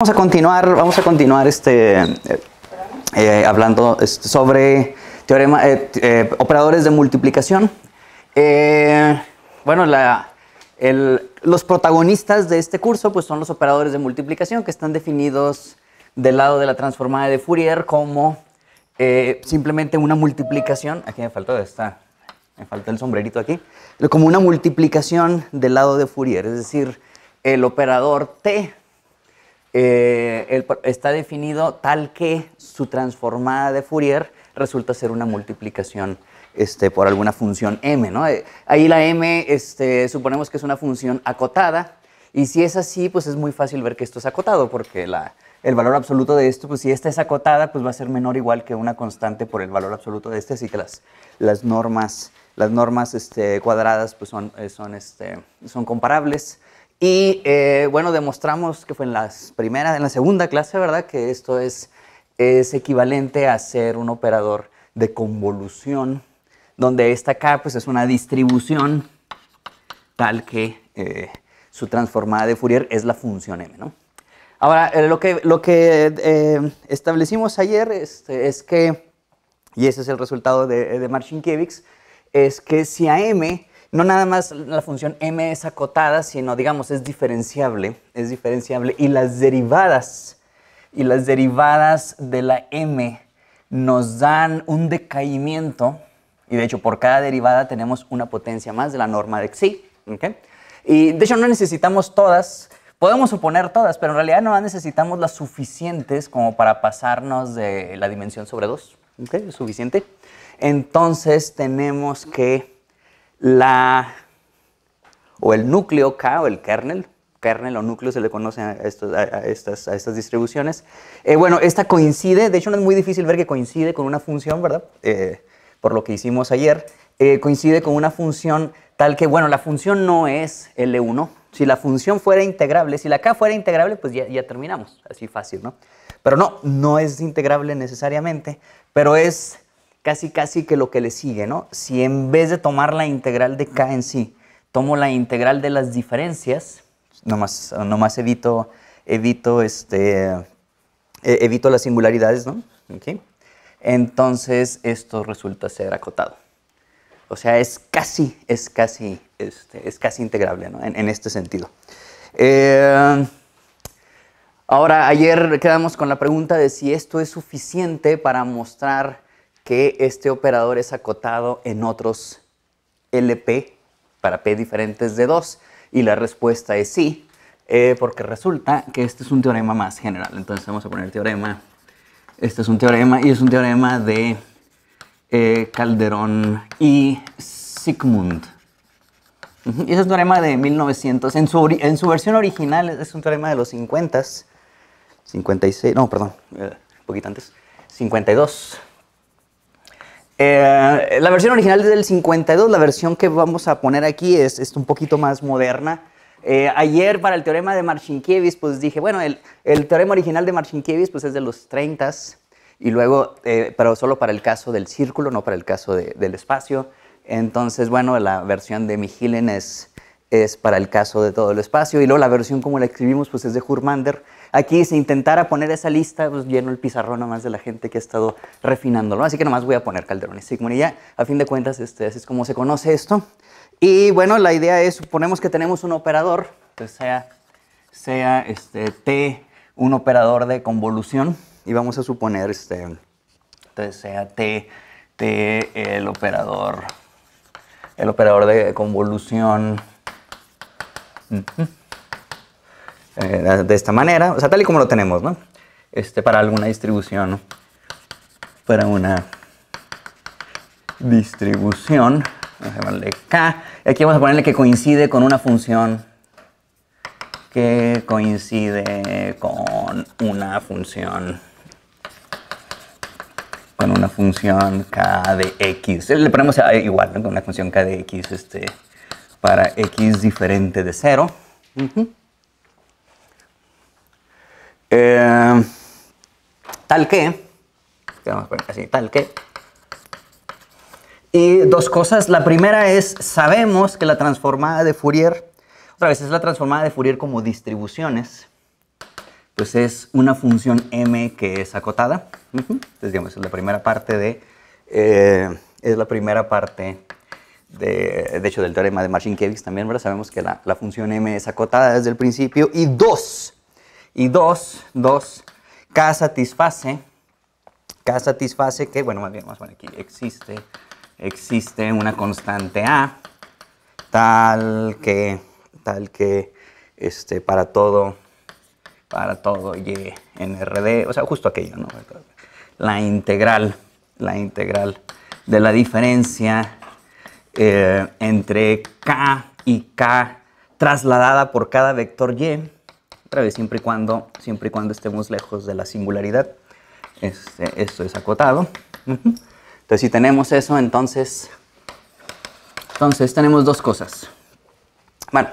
Vamos a continuar, vamos a continuar este, eh, eh, hablando este, sobre teorema, eh, operadores de multiplicación. bueno, los protagonistas de este curso pues, son los operadores de multiplicación que están definidos del lado de la transformada de Fourier como simplemente una multiplicación. Aquí me faltó esta, me falta el sombrerito aquí. Como una multiplicación del lado de Fourier, es decir, el operador T eh, está definido tal que su transformada de Fourier resulta ser una multiplicación este, por alguna función m. ¿no? Eh, ahí la m este, suponemos que es una función acotada y si es así, pues es muy fácil ver que esto es acotado porque el valor absoluto de esto, pues si esta es acotada, pues va a ser menor o igual que una constante por el valor absoluto de este, así que las, normas, las normas este, cuadradas pues eh, este, son comparables. Y eh, bueno, demostramos que fue en, las primera, en la segunda clase, ¿verdad? Que esto es, es equivalente a ser un operador de convolución, donde esta K pues, es una distribución tal que eh, su transformada de Fourier es la función m, ¿no? Ahora, eh, lo que, lo que establecimos ayer este, es, que, y ese es el resultado de, de Marcinkiewicz, es que si a m no nada más la función m es acotada, sino digamos es diferenciable, es diferenciable y las derivadas y las derivadas de la m nos dan un decaimiento y de hecho por cada derivada tenemos una potencia más de la norma de xi, ¿okay? Y de hecho no necesitamos todas, podemos suponer todas, pero en realidad no necesitamos las suficientes como para pasarnos de la dimensión sobre 2, ¿okay? suficiente. Entonces tenemos que la o el núcleo K o el kernel, kernel o núcleo se le conoce a, estas, a estas, distribuciones. Eh, bueno, esta coincide, de hecho no es muy difícil ver que coincide con una función, ¿verdad? Eh, por lo que hicimos ayer, eh, coincide con una función tal que, bueno, la función no es L1. Si la función fuera integrable, si la K fuera integrable, pues ya, ya terminamos, así fácil, ¿no? Pero no, no es integrable necesariamente, pero es casi casi que lo que le sigue, ¿no? Si en vez de tomar la integral de k en sí, tomo la integral de las diferencias, nomás, nomás evito, evito, este, e, evito las singularidades, ¿no? Entonces esto resulta ser acotado. O sea, es casi, es casi, este, es casi integrable, ¿no? En, este sentido. Eh, ahora, ayer quedamos con la pregunta de si esto es suficiente para mostrar que este operador es acotado en otros LP para P diferentes de 2? Y la respuesta es sí, eh, porque resulta que este es un teorema más general. Entonces vamos a poner teorema. Este es un teorema y es un teorema de eh, Calderón y Sigmund. Y ese es un teorema de 1900. En su, en su versión original es un teorema de los 50s. 56, no, perdón, eh, un poquito antes. 52. Eh, la versión original es del 52, la versión que vamos a poner aquí es, un poquito más moderna. Eh, ayer para el teorema de Marcinkiewicz, pues dije, bueno, el, teorema original de Marcinkiewicz pues es de los 30 y luego, eh, pero solo para el caso del círculo, no para el caso del espacio. Entonces, bueno, la versión de Mihilen es, es para el caso de todo el espacio y luego la versión como la escribimos pues es de Hurmander aquí se intentara poner esa lista, pues lleno el pizarrón nomás de la gente que ha estado refinándolo. Así que nomás voy a poner Calderón y Sigmund y ya, a fin de cuentas, este, así es como se conoce esto. Y bueno, la idea es, suponemos que tenemos un operador, que sea, sea este, T, un operador de convolución, y vamos a suponer, este, entonces sea T, T el operador, el operador de convolución. Eh, de esta manera, o sea, tal y como lo tenemos, ¿no? Este, para alguna distribución, Para una distribución, vamos a llamarle K, y aquí vamos a ponerle que coincide con una función que coincide con una función con una función k de x. Le ponemos igual, ¿no? con una función k de x este, para x diferente de 0. Eh, tal que, tal que. Y dos cosas. La primera es, sabemos que la transformada de Fourier, otra vez es la transformada de Fourier como distribuciones, pues es una función m que es acotada. Entonces, es la primera parte de, eh, es la primera parte de, de, hecho, del teorema de Marcinkiewicz también, ¿verdad? Sabemos que la función m es acotada desde el principio. Y dos, y dos, dos, K satisface, K satisface que, bueno, más bien, más bien aquí, existe, existe una constante A, tal que, tal que, este, para todo, para todo y en RD, o sea, justo aquello, ¿no? La integral, la integral de la diferencia eh, entre K y K trasladada por cada vector Y otra vez, siempre y cuando, siempre y cuando estemos lejos de la singularidad. Este, esto es acotado. Entonces, si tenemos eso, entonces, entonces tenemos dos cosas. Bueno,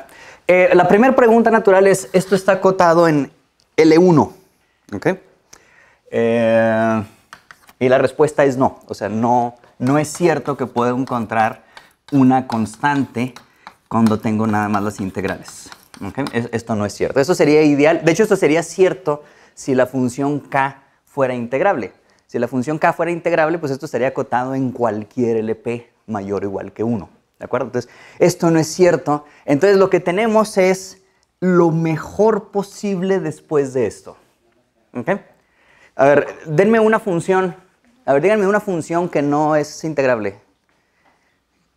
eh, la primera pregunta natural es, esto está acotado en L1, ¿ok? Eh, y la respuesta es no, o sea, no, no es cierto que puedo encontrar una constante cuando tengo nada más las integrales. Esto no es cierto. esto sería ideal. De hecho, esto sería cierto si la función k fuera integrable. Si la función k fuera integrable, pues esto estaría acotado en cualquier LP mayor o igual que 1. ¿De acuerdo? Entonces, esto no es cierto. Entonces, lo que tenemos es lo mejor posible después de esto. A ver, denme una función. A ver, díganme una función que no es integrable.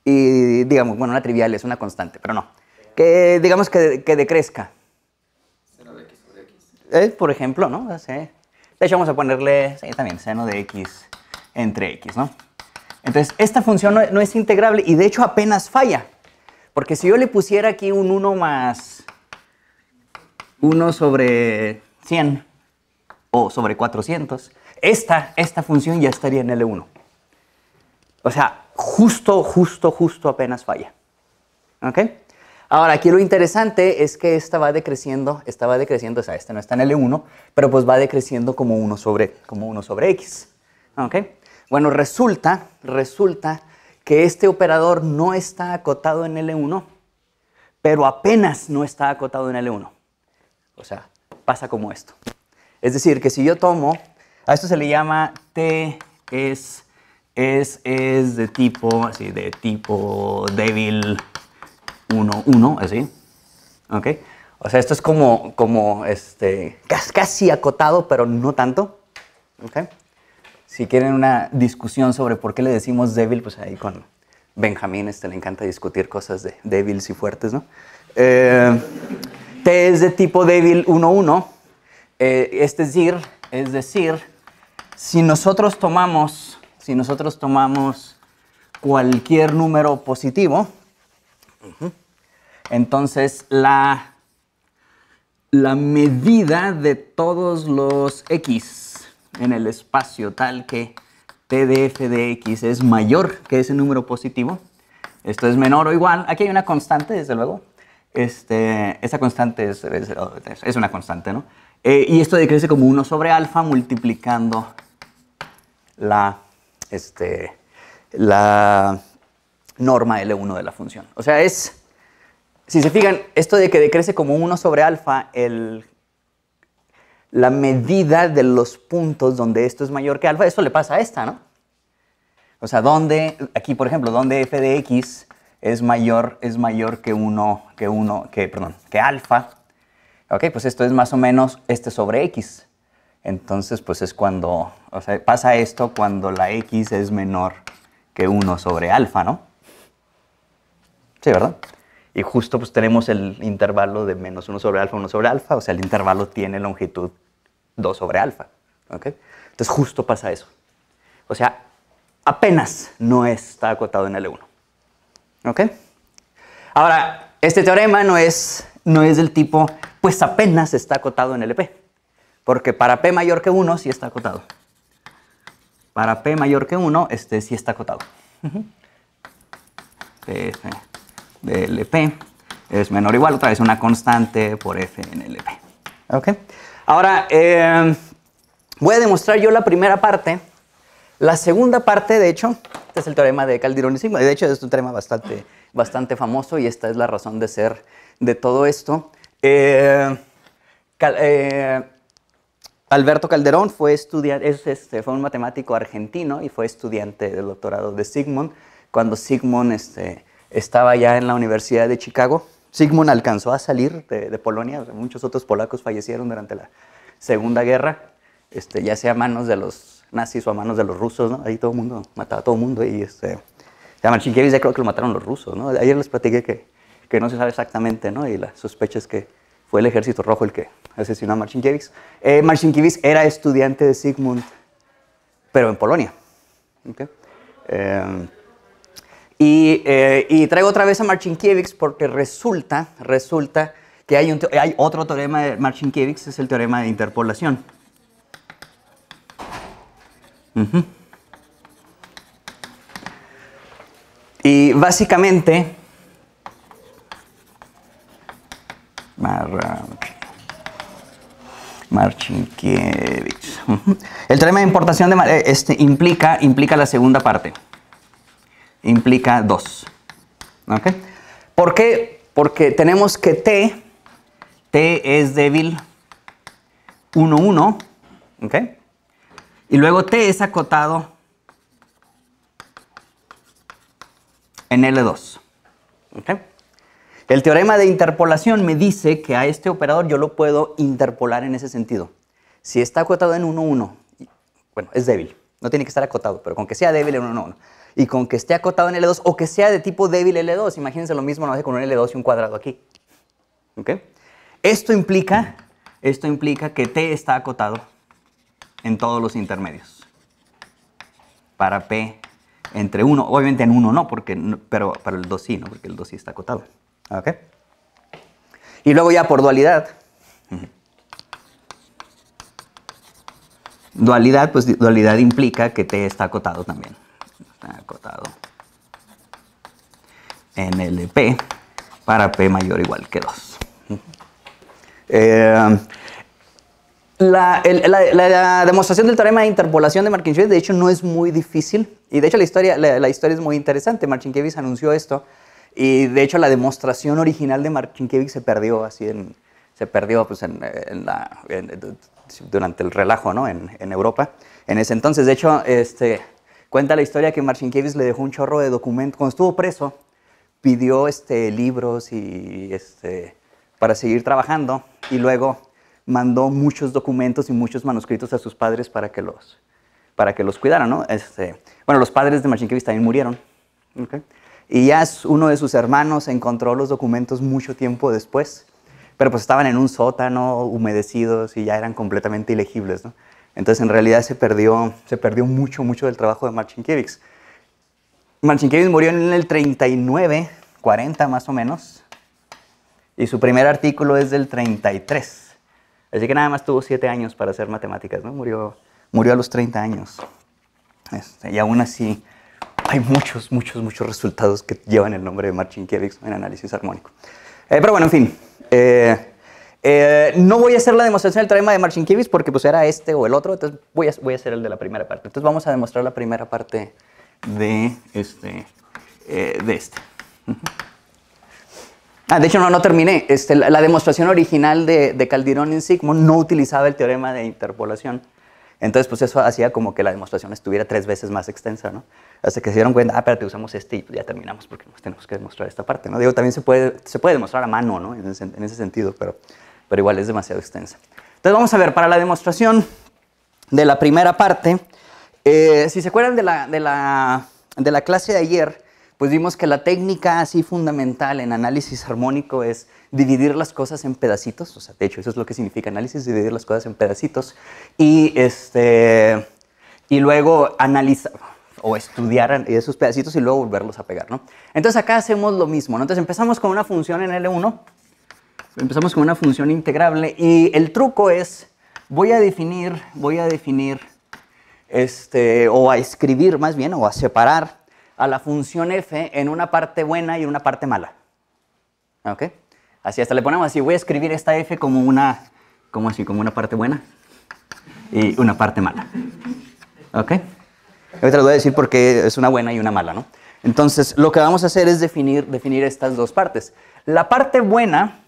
Y digamos, bueno, una trivial es una constante, pero no que digamos que, que decrezca. Seno eh, de x sobre x. por ejemplo, ¿no? De hecho, vamos a ponerle también seno de x entre x, ¿no? Entonces, esta función no, es integrable y de hecho apenas falla. Porque si yo le pusiera aquí un 1 más 1 sobre 100 o sobre 400, esta, esta función ya estaría en L1. O sea, justo, justo, justo apenas falla. ¿Ok? Ahora, aquí lo interesante es que esta va decreciendo, esta va decreciendo, o sea, esta no está en L1, pero pues va decreciendo como 1 sobre, como 1 sobre X. ¿Ok? Bueno, resulta, resulta que este operador no está acotado en L1, pero apenas no está acotado en L1. O sea, pasa como esto. Es decir, que si yo tomo, a esto se le llama T es, es, es de tipo, así, de tipo débil, 1, 1, así. ¿Ok? O sea, esto es como, como este, casi acotado, pero no tanto. ¿Ok? Si quieren una discusión sobre por qué le decimos débil, pues ahí con Benjamín este, le encanta discutir cosas de débiles y fuertes, ¿no? Eh, T es de tipo débil 1-1. Eh, este es decir, es decir, si nosotros tomamos, si nosotros tomamos cualquier número positivo, entonces, la, la medida de todos los x en el espacio tal que tdf de x es mayor que ese número positivo, esto es menor o igual, aquí hay una constante, desde luego, este, esa constante es, es, una constante, ¿no? Eh, y esto decrece como 1 sobre alfa multiplicando la, este, la, norma L1 de la función. O sea, es, si se fijan, esto de que decrece como 1 sobre alfa, la medida de los puntos donde esto es mayor que alfa, eso le pasa a esta, ¿no? O sea, donde, aquí por ejemplo, donde f de x es mayor, es mayor que 1, que 1, que, perdón, que alfa, ok, pues esto es más o menos este sobre x. Entonces, pues es cuando, o sea, pasa esto cuando la x es menor que 1 sobre alfa, ¿no? Sí, ¿verdad? Y justo pues tenemos el intervalo de menos 1 sobre alfa, 1 sobre alfa, o sea, el intervalo tiene longitud 2 sobre alfa. ¿Ok? Entonces justo pasa eso. O sea, apenas no está acotado en L1. E ¿Ok? Ahora, este teorema no es, no es del tipo, pues apenas está acotado en LP. E porque para P mayor que 1 sí está acotado. Para P mayor que 1, este sí está acotado de Lp e es menor o igual, otra vez una constante por f en Lp, e ¿Ok? Ahora, eh, voy a demostrar yo la primera parte. La segunda parte, de hecho, este es el teorema de Calderón y Sigmund, De hecho, es un teorema bastante, bastante famoso y esta es la razón de ser de todo esto. Eh, eh, Alberto Calderón fue, este, fue un matemático argentino y fue estudiante del doctorado de Sigmund cuando Sigmund este, estaba ya en la Universidad de Chicago. Sigmund alcanzó a salir de, Polonia, muchos otros polacos fallecieron durante la Segunda Guerra, este, ya sea a manos de los nazis o a manos de los rusos, Ahí todo el mundo mataba a todo el mundo y este, a Marcinkiewicz ya creo que lo mataron los rusos, ¿no? Ayer les platiqué que, que no se sabe exactamente, ¿no? Y la sospecha es que fue el ejército rojo el que asesinó a Marcinkiewicz. Eh, Marcinkiewicz era estudiante de Sigmund, pero en Polonia. ¿okay? Eh, eh, y, traigo otra vez a Marcinkiewicz porque resulta, resulta que hay, otro teorema de Marcinkiewicz, es el teorema de interpolación. Y básicamente, Marcinkiewicz. El teorema de importación de, eh, este, implica, implica la segunda parte implica 2. ¿Ok? ¿Por qué? Porque tenemos que T, T es débil 1, 1. ¿Ok? Y luego T es acotado en L2. ¿Ok? El teorema de interpolación me dice que a este operador yo lo puedo interpolar en ese sentido. Si está acotado en 1, 1, bueno, es débil. No tiene que estar acotado, pero con que sea débil en 1, y con que esté acotado en L2 o que sea de tipo débil L2. Imagínense lo mismo, no hace con un L2 y un cuadrado aquí. Esto implica, esto implica que T está acotado en todos los intermedios. Para P entre 1, obviamente en 1 no, porque, pero para el 2 sí, Porque el 2 sí está acotado. Y luego ya por dualidad. Dualidad, pues dualidad implica que T está acotado también acotado en el P para P mayor igual que 2. Eh, la, demostración del teorema de interpolación de Marcinkiewicz, de hecho, no es muy difícil. Y de hecho, la historia, la, historia es muy interesante. Marcinkiewicz anunció esto. Y de hecho, la demostración original de Marcinkiewicz se perdió así en, Se perdió pues, en, durante el relajo ¿no? en, Europa en ese entonces. De hecho, este, Cuenta la historia que Marcinkiewicz le dejó un chorro de documentos. Cuando estuvo preso, pidió este, libros y, este, para seguir trabajando y luego mandó muchos documentos y muchos manuscritos a sus padres para que los, para que los cuidaran. ¿no? Este, bueno, los padres de Marcinkiewicz también murieron. Y ya uno de sus hermanos encontró los documentos mucho tiempo después, pero pues estaban en un sótano, humedecidos y ya eran completamente ilegibles. ¿no? Entonces, en realidad se perdió, mucho, mucho del trabajo de Marcin Marcinkiewicz murió en el 39, 40 más o menos, y su primer artículo es del 33. Así que nada más tuvo siete años para hacer matemáticas, ¿no? Murió, murió a los 30 años. Este, y aún así, hay muchos, muchos, muchos resultados que llevan el nombre de Marcinkiewicz en análisis armónico. Eh, pero bueno, en fin. Eh, eh, no voy a hacer la demostración del teorema de Kivis porque pues era este o el otro, entonces voy a, voy a hacer el de la primera parte. Entonces vamos a demostrar la primera parte de este. Eh, de este. Ah, de hecho, no, no terminé. Este, la, demostración original de, de Calderón en Sigmund no utilizaba el teorema de interpolación. Entonces, pues eso hacía como que la demostración estuviera tres veces más extensa, ¿no? Hasta que se dieron cuenta, ah, espérate, usamos este y ya terminamos porque tenemos que demostrar esta parte, ¿no? Digo, también se puede, se puede demostrar a mano, ¿no? En en ese sentido, pero pero igual es demasiado extensa. Entonces vamos a ver, para la demostración de la primera parte, eh, si se acuerdan de la, clase de ayer, pues vimos que la técnica así fundamental en análisis armónico es dividir las cosas en pedacitos, o sea, de hecho eso es lo que significa análisis, dividir las cosas en pedacitos, y, este, y luego analizar o estudiar esos pedacitos y luego volverlos a pegar, ¿no? Entonces acá hacemos lo mismo, Entonces empezamos con una función en L1 Empezamos con una función integrable y el truco es, voy a definir, voy a definir, este, o a escribir más bien, o a separar a la función f en una parte buena y una parte mala. ¿Ok? Así hasta le ponemos así, voy a escribir esta f como una, como así, como una parte buena y una parte mala. ¿Ok? Ahorita les voy a decir por qué es una buena y una mala, ¿no? Entonces, lo que vamos a hacer es definir, definir estas dos partes. La parte buena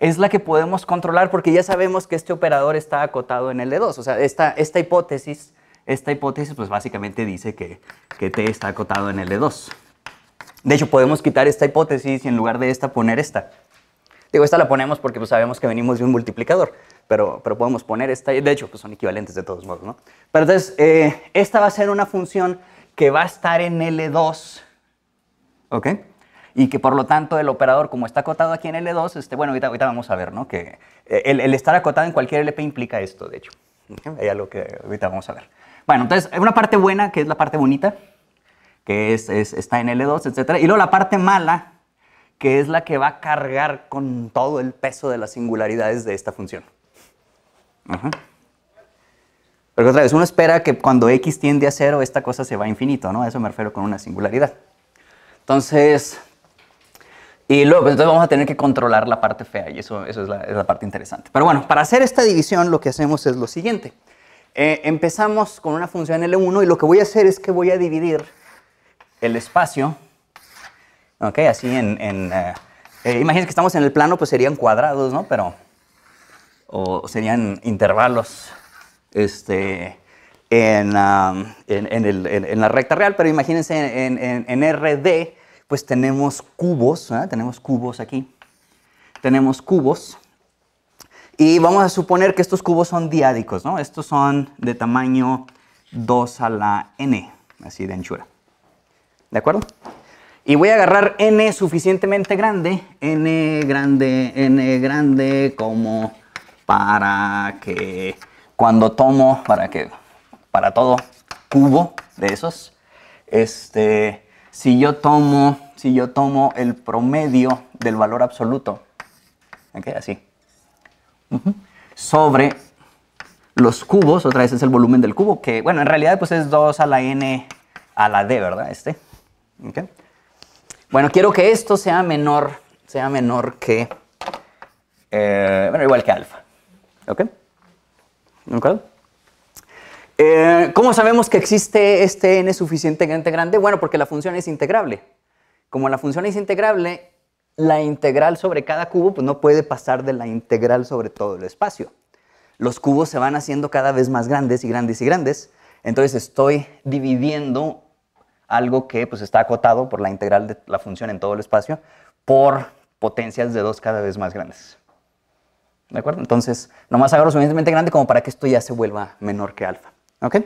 es la que podemos controlar porque ya sabemos que este operador está acotado en L2. O sea, esta, esta hipótesis, esta hipótesis pues básicamente dice que, que T está acotado en L2. De hecho, podemos quitar esta hipótesis y en lugar de esta poner esta. Digo, esta la ponemos porque pues, sabemos que venimos de un multiplicador, pero, pero podemos poner esta. De hecho, pues son equivalentes de todos modos, ¿no? Pero entonces, eh, esta va a ser una función que va a estar en L2, ¿ok? y que por lo tanto el operador, como está acotado aquí en L2, este, bueno, ahorita, ahorita vamos a ver, ¿no? Que eh, el, estar acotado en cualquier LP implica esto, de hecho. Hay algo que ahorita vamos a ver. Bueno, entonces, una parte buena, que es la parte bonita, que es, está en L2, etc. Y luego la parte mala, que es la que va a cargar con todo el peso de las singularidades de esta función. Ajá. Porque otra vez, uno espera que cuando x tiende a cero, esta cosa se va a infinito, ¿no? A eso me refiero con una singularidad. Entonces, y luego, pues, entonces vamos a tener que controlar la parte fea y eso, es, la, parte interesante. Pero bueno, para hacer esta división lo que hacemos es lo siguiente. Eh, empezamos con una función L1 y lo que voy a hacer es que voy a dividir el espacio, ¿ok? Así en... en eh, eh, imagínense que estamos en el plano, pues serían cuadrados, ¿no? Pero... O serían intervalos, este, um, En, en la recta real, pero imagínense en, RD pues tenemos cubos, tenemos cubos aquí, tenemos cubos, y vamos a suponer que estos cubos son diádicos, ¿no? Estos son de tamaño 2 a la n, así de anchura, ¿de acuerdo? Y voy a agarrar n suficientemente grande, n grande, n grande, como para que cuando tomo, para que, para todo cubo de esos, este, si yo tomo, si yo tomo el promedio del valor absoluto, así, sobre los cubos, otra vez es el volumen del cubo, que bueno, en realidad pues es 2 a la n a la d, ¿verdad? Este. ok. Bueno, quiero que esto sea menor, sea menor que, eh, bueno, igual que alfa. ¿Ok? ¿Ok? Eh, ¿Cómo sabemos que existe este n suficientemente grande? Bueno, porque la función es integrable. Como la función es integrable, la integral sobre cada cubo pues, no puede pasar de la integral sobre todo el espacio. Los cubos se van haciendo cada vez más grandes y grandes y grandes. Entonces estoy dividiendo algo que pues, está acotado por la integral de la función en todo el espacio por potencias de 2 cada vez más grandes. ¿De acuerdo? Entonces, nomás hago lo suficientemente grande como para que esto ya se vuelva menor que alfa. ¿Ok?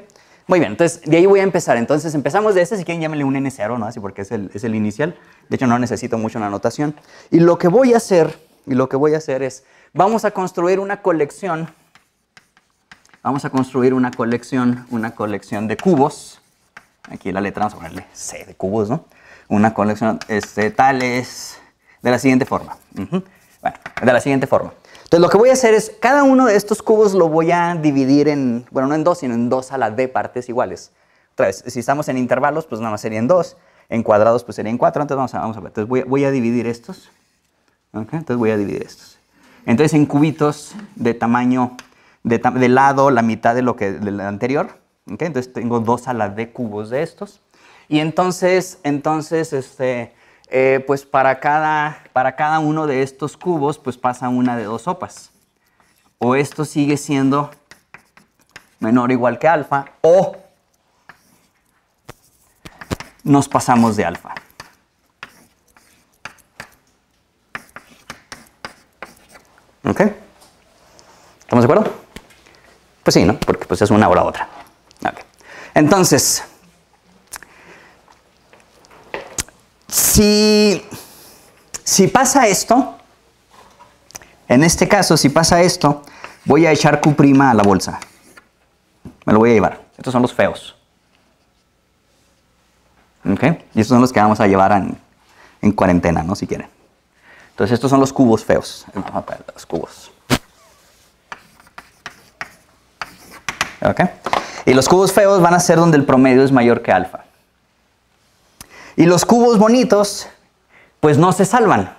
Muy bien, entonces de ahí voy a empezar. Entonces empezamos de este, si quieren llámenle un N0, ¿no? Así porque es el, inicial. De hecho, no necesito mucho una anotación. Y lo que voy a hacer, y lo que voy a hacer es, vamos a construir una colección, vamos a construir una colección, una colección de cubos. Aquí la letra, vamos a ponerle C de cubos, ¿no? Una colección, este, tales, de la siguiente forma. Bueno, de la siguiente forma. Entonces lo que voy a hacer es, cada uno de estos cubos lo voy a dividir en, bueno, no en dos, sino en dos a la d partes iguales. Otra vez, si estamos en intervalos, pues nada más serían dos. En cuadrados, pues serían cuatro. Entonces vamos a, vamos a ver. Entonces voy, a dividir estos. entonces voy a dividir estos. Entonces en cubitos de tamaño, de, lado, la mitad de lo que del anterior. entonces tengo dos a la d cubos de estos. Y entonces, entonces, este eh, pues para cada, para cada uno de estos cubos, pues pasa una de dos sopas. O esto sigue siendo menor o igual que alfa, o nos pasamos de alfa. ¿Ok? ¿Estamos de acuerdo? Pues sí, ¿no? Porque pues es una hora la otra. Entonces, Si, pasa esto, en este caso, si pasa esto, voy a echar Q' a la bolsa. Me lo voy a llevar. Estos son los feos. ¿Ok? Y estos son los que vamos a llevar en, cuarentena, ¿no? Si quieren. Entonces, estos son los cubos feos. Los cubos. ¿Ok? Y los cubos feos van a ser donde el promedio es mayor que alfa. Y los cubos bonitos, pues no se salvan,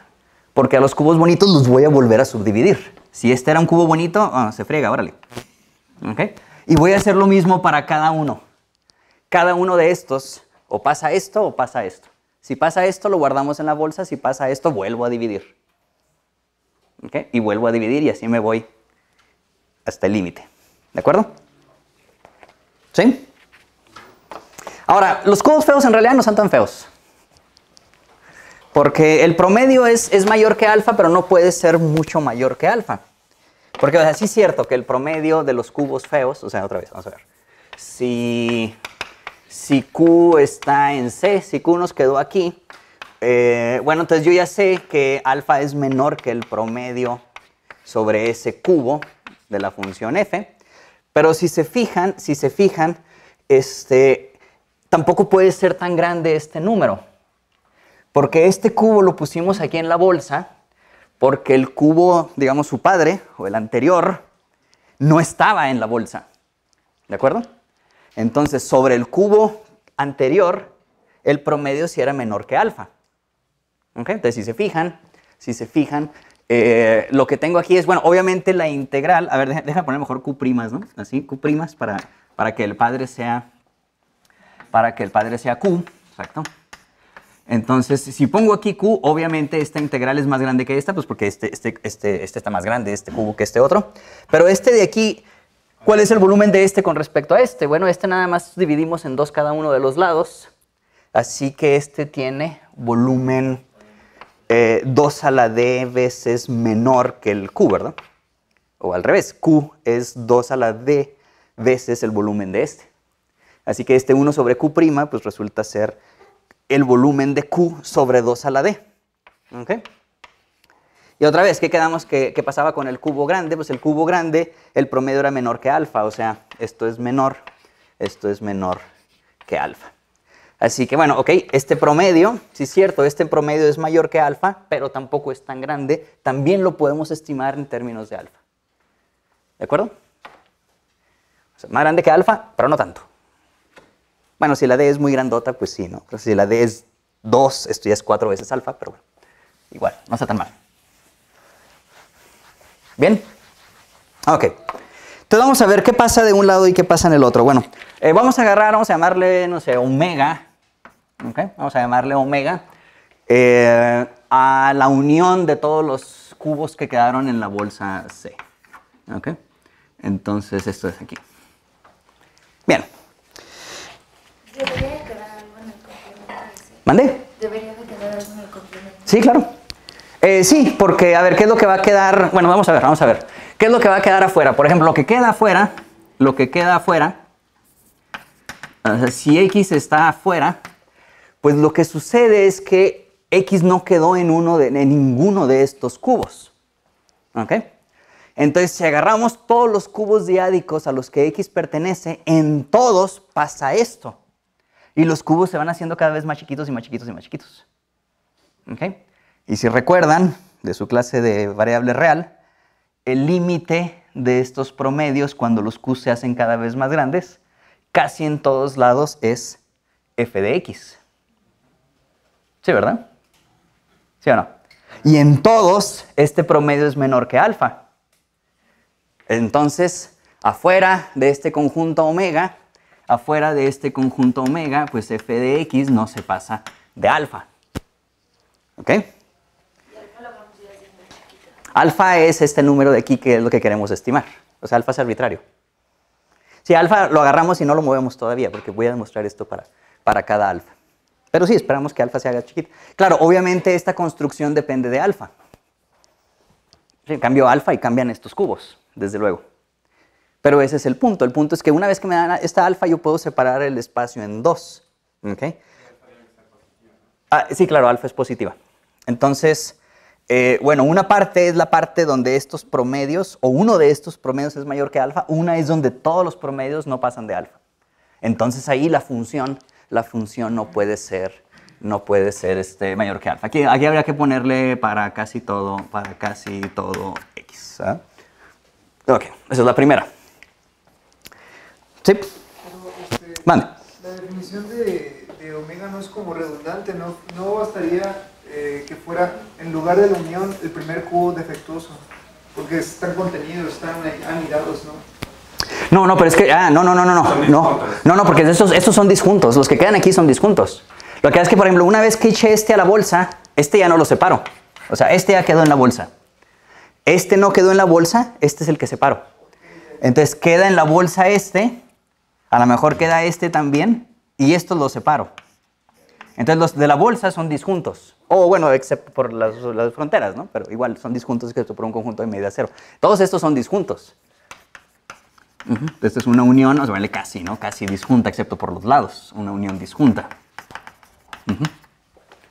porque a los cubos bonitos los voy a volver a subdividir. Si este era un cubo bonito, ah, se friega, órale. ¿Okay? Y voy a hacer lo mismo para cada uno. Cada uno de estos, o pasa esto o pasa esto. Si pasa esto, lo guardamos en la bolsa. Si pasa esto, vuelvo a dividir. ¿Okay? Y vuelvo a dividir y así me voy hasta el límite. ¿De acuerdo? ¿Sí? Ahora, los cubos feos en realidad no son tan feos. Porque el promedio es, mayor que alfa, pero no puede ser mucho mayor que alfa. Porque, o sea, sí es cierto que el promedio de los cubos feos, o sea, otra vez, vamos a ver. Si, si Q está en C, si Q nos quedó aquí, eh, bueno, entonces yo ya sé que alfa es menor que el promedio sobre ese cubo de la función f. Pero si se fijan, si se fijan, este, tampoco puede ser tan grande este número, porque este cubo lo pusimos aquí en la bolsa, porque el cubo, digamos, su padre o el anterior, no estaba en la bolsa. ¿De acuerdo? Entonces, sobre el cubo anterior, el promedio sí era menor que alfa. ¿Ok? Entonces, si se fijan, si se fijan, eh, lo que tengo aquí es, bueno, obviamente la integral, a ver, deja, poner mejor Q', ¿no? Así, Q' para, para que el padre sea para que el padre sea Q. Exacto. Entonces, si pongo aquí Q, obviamente esta integral es más grande que esta, pues porque este, este, este, este, está más grande, este cubo que este otro. Pero este de aquí, ¿cuál es el volumen de este con respecto a este? Bueno, este nada más dividimos en dos cada uno de los lados. Así que este tiene volumen 2 eh, a la D veces menor que el Q, ¿verdad? O al revés, Q es 2 a la D veces el volumen de este. Así que este 1 sobre Q' pues resulta ser el volumen de Q sobre 2 a la D. Y otra vez, ¿qué quedamos que, pasaba con el cubo grande? Pues el cubo grande, el promedio era menor que alfa, o sea, esto es menor, esto es menor que alfa. Así que bueno, ok, este promedio, sí es cierto, este promedio es mayor que alfa, pero tampoco es tan grande, también lo podemos estimar en términos de alfa. ¿De acuerdo? más grande que alfa, pero no tanto. Bueno, si la D es muy grandota, pues sí, ¿no? si la D es 2, esto ya es 4 veces alfa, pero bueno, igual, no está tan mal. ¿Bien? Ok. Entonces vamos a ver qué pasa de un lado y qué pasa en el otro. Bueno, eh, vamos a agarrar, vamos a llamarle, no sé, omega. Ok. vamos a llamarle omega. Eh, a la unión de todos los cubos que quedaron en la bolsa C. ¿Ok? Entonces esto es aquí. ¿Mande? Sí, claro. Eh, sí, porque a ver, ¿qué es lo que va a quedar? Bueno, vamos a ver, vamos a ver. ¿Qué es lo que va a quedar afuera? Por ejemplo, lo que queda afuera, lo que queda afuera, si x está afuera, pues lo que sucede es que x no quedó en, uno de, en ninguno de estos cubos. ¿Ok? Entonces, si agarramos todos los cubos diádicos a los que x pertenece, en todos pasa esto. Y los cubos se van haciendo cada vez más chiquitos y más chiquitos y más chiquitos. ¿Ok? Y si recuerdan de su clase de variable real, el límite de estos promedios cuando los Q se hacen cada vez más grandes, casi en todos lados es f de x. ¿Sí, verdad? ¿Sí o no? Y en todos este promedio es menor que alfa. Entonces, afuera de este conjunto omega, afuera de este conjunto omega, pues f de x no se pasa de alfa. ¿Ok? Alfa es este número de aquí que es lo que queremos estimar. O sea, alfa es arbitrario. Si alfa lo agarramos y no lo movemos todavía, porque voy a demostrar esto para, para cada alfa. Pero sí, esperamos que alfa se haga chiquita. Claro, obviamente esta construcción depende de alfa. cambio alfa y cambian estos cubos, desde luego. Pero ese es el punto. El punto es que una vez que me dan esta alfa, yo puedo separar el espacio en dos. ¿Okay? Ah, sí, claro, alfa es positiva. Entonces, eh, bueno, una parte es la parte donde estos promedios, o uno de estos promedios es mayor que alfa, una es donde todos los promedios no pasan de alfa. Entonces ahí la función, la función no puede ser, no puede ser este, mayor que alfa. Aquí, habría que ponerle para casi todo, para casi todo x. ¿ah? Ok, esa es la primera. Sí. La definición de, omega no es como redundante, ¿no? No bastaría eh, que fuera, en lugar de la unión, el primer cubo defectuoso, porque están contenidos, están anidados, ah, ¿no? No, no, pero es que, ah, no, no, no, no, no, no, no, porque estos, son disjuntos, los que quedan aquí son disjuntos. Lo que pasa es que, por ejemplo, una vez que eche este a la bolsa, este ya no lo separo. O sea, este ya quedó en la bolsa. Este no quedó en la bolsa, este es el que separo. Entonces queda en la bolsa este a lo mejor queda este también y estos los separo. Entonces los de la bolsa son disjuntos. O bueno, excepto por las, fronteras, ¿no? Pero igual son disjuntos excepto por un conjunto de medida cero. Todos estos son disjuntos. es una unión, o sea, vale casi, ¿no? Casi disjunta, excepto por los lados. Una unión disjunta.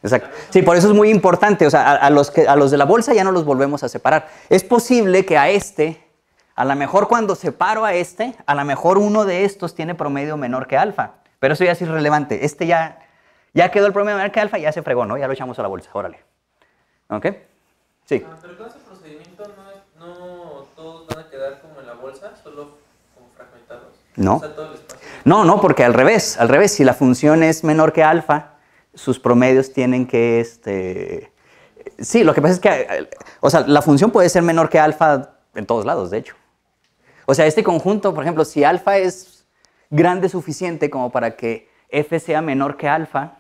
Exacto. Sí, por eso es muy importante. O sea, los que, a los de la bolsa ya no los volvemos a separar. Es posible que a este a lo mejor cuando separo a este, a lo mejor uno de estos tiene promedio menor que alfa. Pero eso ya es irrelevante. Este ya, ya quedó el promedio menor que alfa, ya se fregó, ¿no? Ya lo echamos a la bolsa, órale. ¿Ok? Sí. Ah, pero todo ese procedimiento no, no todos van a quedar como en la bolsa, solo como fragmentados. No. no, no, porque al revés, al revés, si la función es menor que alfa, sus promedios tienen que, este, sí, lo que pasa es que, o sea, la función puede ser menor que alfa en todos lados, de hecho. O sea, este conjunto, por ejemplo, si alfa es grande suficiente como para que f sea menor que alfa,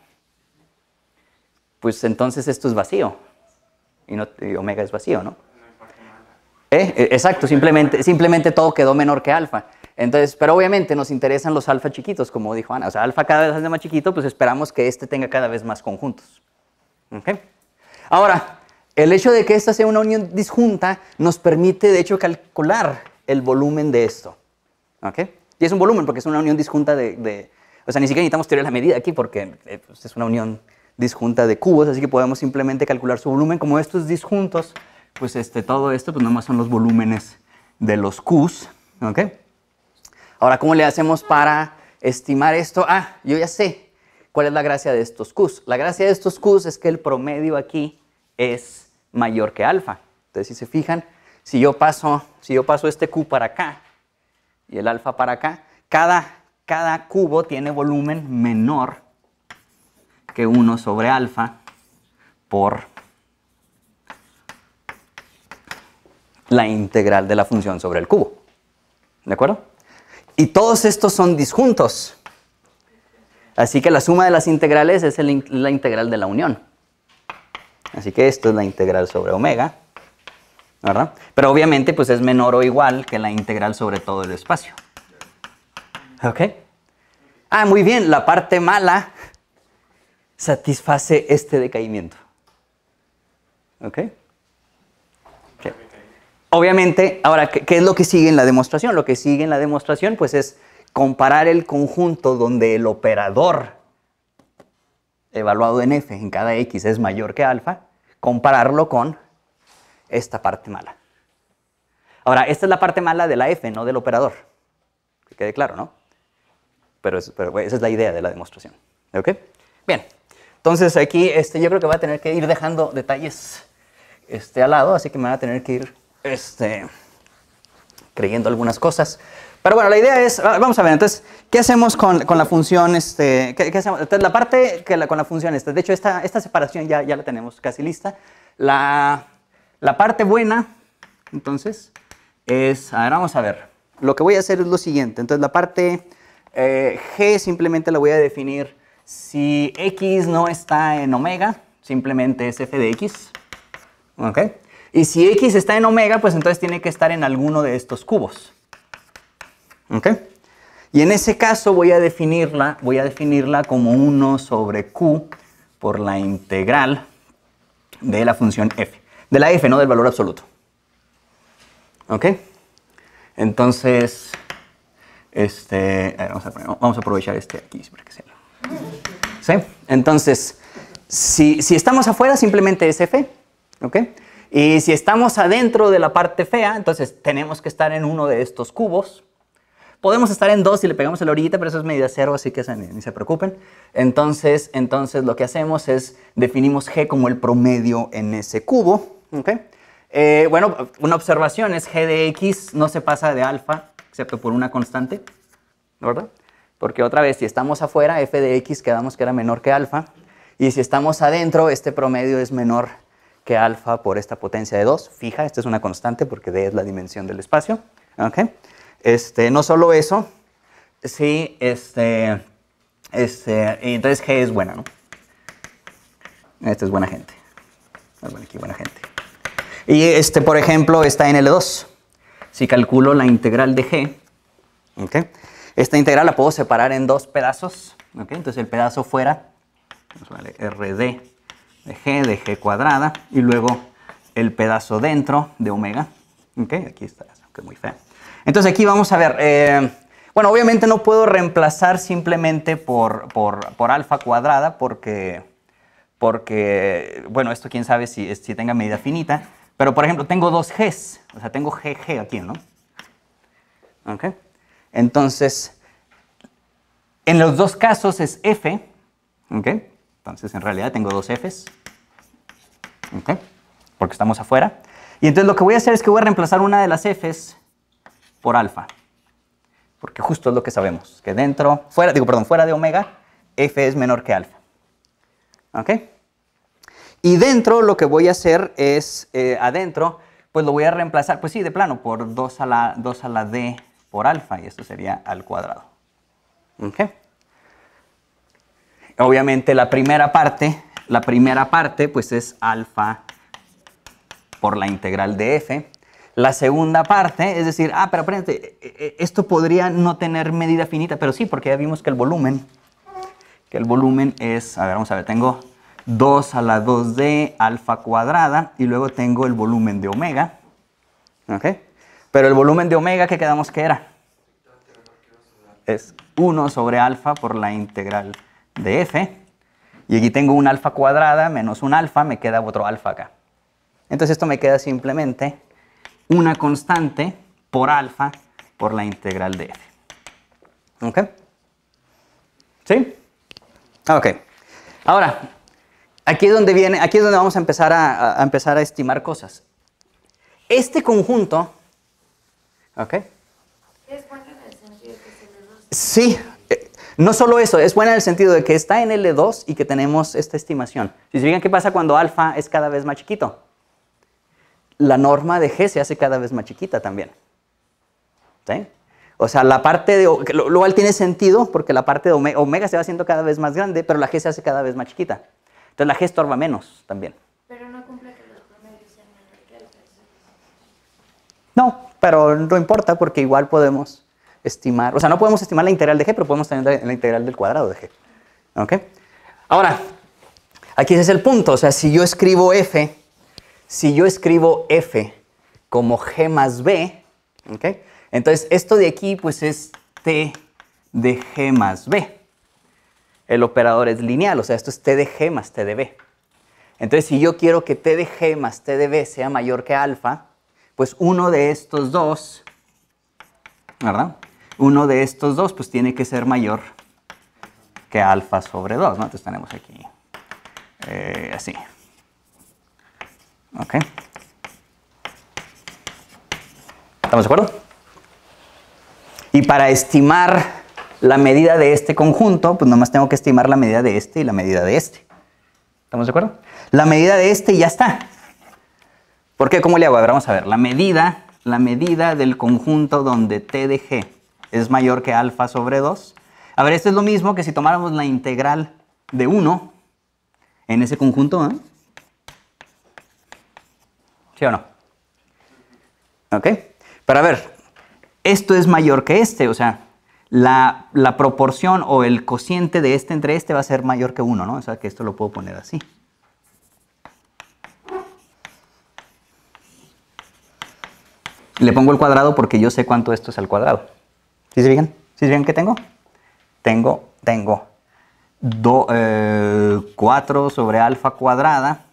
pues entonces esto es vacío. Y, omega es vacío, ¿no? ¿Eh? E, exacto, simplemente, simplemente todo quedó menor que alfa. Entonces, pero obviamente nos interesan los alfa chiquitos, como dijo Ana. O sea, alfa cada vez es más chiquito, pues esperamos que este tenga cada vez más conjuntos. Ahora, el hecho de que esta sea una unión disjunta nos permite, de hecho, calcular el volumen de esto. ¿Ok? Y es un volumen porque es una unión disjunta de, o sea, ni siquiera necesitamos teoría de la medida aquí porque eh, pues, es una unión disjunta de cubos, así que podemos simplemente calcular su volumen. Como estos disjuntos, pues este, todo esto pues nomás son los volúmenes de los Qs. ¿Ok? Ahora, ¿cómo le hacemos para estimar esto? Ah, yo ya sé cuál es la gracia de estos Qs. La gracia de estos Qs es que el promedio aquí es mayor que alfa. Entonces, si se fijan, si yo paso, si yo paso este Q para acá y el alfa para acá, cada, cada cubo tiene volumen menor que 1 sobre alfa por la integral de la función sobre el cubo. ¿De acuerdo? Y todos estos son disjuntos. Así que la suma de las integrales es la integral de la unión. Así que esto es la integral sobre omega ¿verdad? Pero obviamente pues es menor o igual que la integral sobre todo el espacio. ¿Ok? Ah, muy bien, la parte mala satisface este decaimiento. ¿Ok? Obviamente, ahora, ¿qué es lo que sigue en la demostración? Lo que sigue en la demostración pues es comparar el conjunto donde el operador evaluado en f en cada x es mayor que alfa, compararlo con esta parte mala. Ahora, esta es la parte mala de la F, no del operador. Que quede claro, ¿no? Pero, esa es la idea de la demostración. ¿Ok? Bien. Entonces aquí este, yo creo que va a tener que ir dejando detalles este, al lado, así que me van a tener que ir este, creyendo algunas cosas. Pero bueno, la idea es, vamos a ver, entonces, ¿qué hacemos con, la función? Este, ¿qué, hacemos? Entonces, la parte que con la función esta, de hecho, esta, separación ya, ya la tenemos casi lista. La, la parte buena, entonces, es, a ver, vamos a ver. Lo que voy a hacer es lo siguiente. Entonces, la parte eh, G simplemente la voy a definir si X no está en omega, simplemente es F de X. ¿Ok? Y si X está en omega, pues entonces tiene que estar en alguno de estos cubos. ¿Ok? Y en ese caso voy a definirla, voy a definirla como 1 sobre Q por la integral de la función F de la F, ¿no? Del valor absoluto. ¿Ok? Entonces, este, vamos, a aprovechar este aquí que ¿Sí? Entonces, si, si, estamos afuera, simplemente es F. ¿Ok? Y si estamos adentro de la parte fea, entonces tenemos que estar en uno de estos cubos podemos estar en dos si le pegamos el la orillita, pero eso es medida cero, así que ni, se preocupen. Entonces, entonces lo que hacemos es definimos g como el promedio en ese cubo. Eh, bueno, una observación es g de x no se pasa de alfa, excepto por una constante, ¿verdad? Porque otra vez, si estamos afuera, f de x quedamos que era menor que alfa, y si estamos adentro, este promedio es menor que alfa por esta potencia de 2, fija, esta es una constante porque d es la dimensión del espacio, ¿ok? Este, no solo eso, sí, este, este, entonces G es buena, ¿no? Esta es buena gente. aquí buena gente. Y este, por ejemplo, está en L2. Si calculo la integral de G, ¿ok? esta integral la puedo separar en dos pedazos. Entonces el pedazo fuera, vale, RD de G de G cuadrada, y luego el pedazo dentro de omega. ¿ok? Aquí está, que muy fea. Entonces aquí vamos a ver, eh, bueno, obviamente no puedo reemplazar simplemente por, alfa cuadrada porque, porque, bueno, esto quién sabe si, si tenga medida finita, pero por ejemplo tengo dos Gs, o sea, tengo GG aquí, ¿no? ¿Ok? Entonces, en los dos casos es F, ¿ok? Entonces en realidad tengo dos Fs, ¿ok? Porque estamos afuera. Y entonces lo que voy a hacer es que voy a reemplazar una de las Fs por alfa. Porque justo es lo que sabemos, que dentro, fuera, digo, perdón, fuera de omega, F es menor que alfa. ¿Ok? Y dentro lo que voy a hacer es, eh, adentro, pues lo voy a reemplazar, pues sí, de plano, por 2 a la, 2 a la D por alfa, y esto sería al cuadrado. ¿Ok? Obviamente la primera parte, la primera parte, pues es alfa por la integral de f, la segunda parte, es decir, ah, pero eh, eh, esto podría no tener medida finita, pero sí, porque ya vimos que el volumen, que el volumen es, a ver, vamos a ver, tengo 2 a la 2D alfa cuadrada y luego tengo el volumen de omega, ¿ok? Pero el volumen de omega que quedamos que era es 1 sobre alfa por la integral de f y aquí tengo un alfa cuadrada menos un alfa, me queda otro alfa acá. Entonces esto me queda simplemente una constante por alfa por la integral de f. ¿Ok? ¿Sí? Ok. Ahora, aquí es donde viene, aquí es donde vamos a empezar a, empezar a estimar cosas. Este conjunto, ¿ok? Sí, eh, no solo eso, es bueno en el sentido de que está en L2 y que tenemos esta estimación. Si se fijan, ¿qué pasa cuando alfa es cada vez más chiquito? la norma de G se hace cada vez más chiquita también. ¿Sí? O sea, la parte de, lo, cual tiene sentido porque la parte de omega, se va haciendo cada vez más grande, pero la G se hace cada vez más chiquita. Entonces la G estorba menos también. Pero no cumple que los promedios sean menores que No, pero no importa porque igual podemos estimar, o sea, no podemos estimar la integral de G, pero podemos tener la integral del cuadrado de G. ¿Ok? Ahora, aquí ese es el punto, o sea, si yo escribo F si yo escribo F como G más B, Entonces esto de aquí pues es T de G más B. El operador es lineal, o sea, esto es T de G más T de B. Entonces si yo quiero que T de G más T de B sea mayor que alfa, pues uno de estos dos, ¿verdad? Uno de estos dos pues tiene que ser mayor que alfa sobre 2, ¿no? Entonces tenemos aquí eh, así. ¿Estamos de acuerdo? Y para estimar la medida de este conjunto, pues nomás tengo que estimar la medida de este y la medida de este. ¿Estamos de acuerdo? La medida de este ya está. ¿Por qué? ¿Cómo le hago? A ver, vamos a ver. La medida, la medida del conjunto donde t de g es mayor que alfa sobre 2. A ver, esto es lo mismo que si tomáramos la integral de 1 en ese conjunto, ¿eh? ¿Sí o no? ¿Ok? Para ver, esto es mayor que este, o sea, la, proporción o el cociente de este entre este va a ser mayor que 1, ¿no? O sea, que esto lo puedo poner así. Le pongo el cuadrado porque yo sé cuánto esto es al cuadrado. ¿Sí se fijan? ¿Sí se fijan qué tengo? Tengo, tengo 4 eh, sobre alfa cuadrada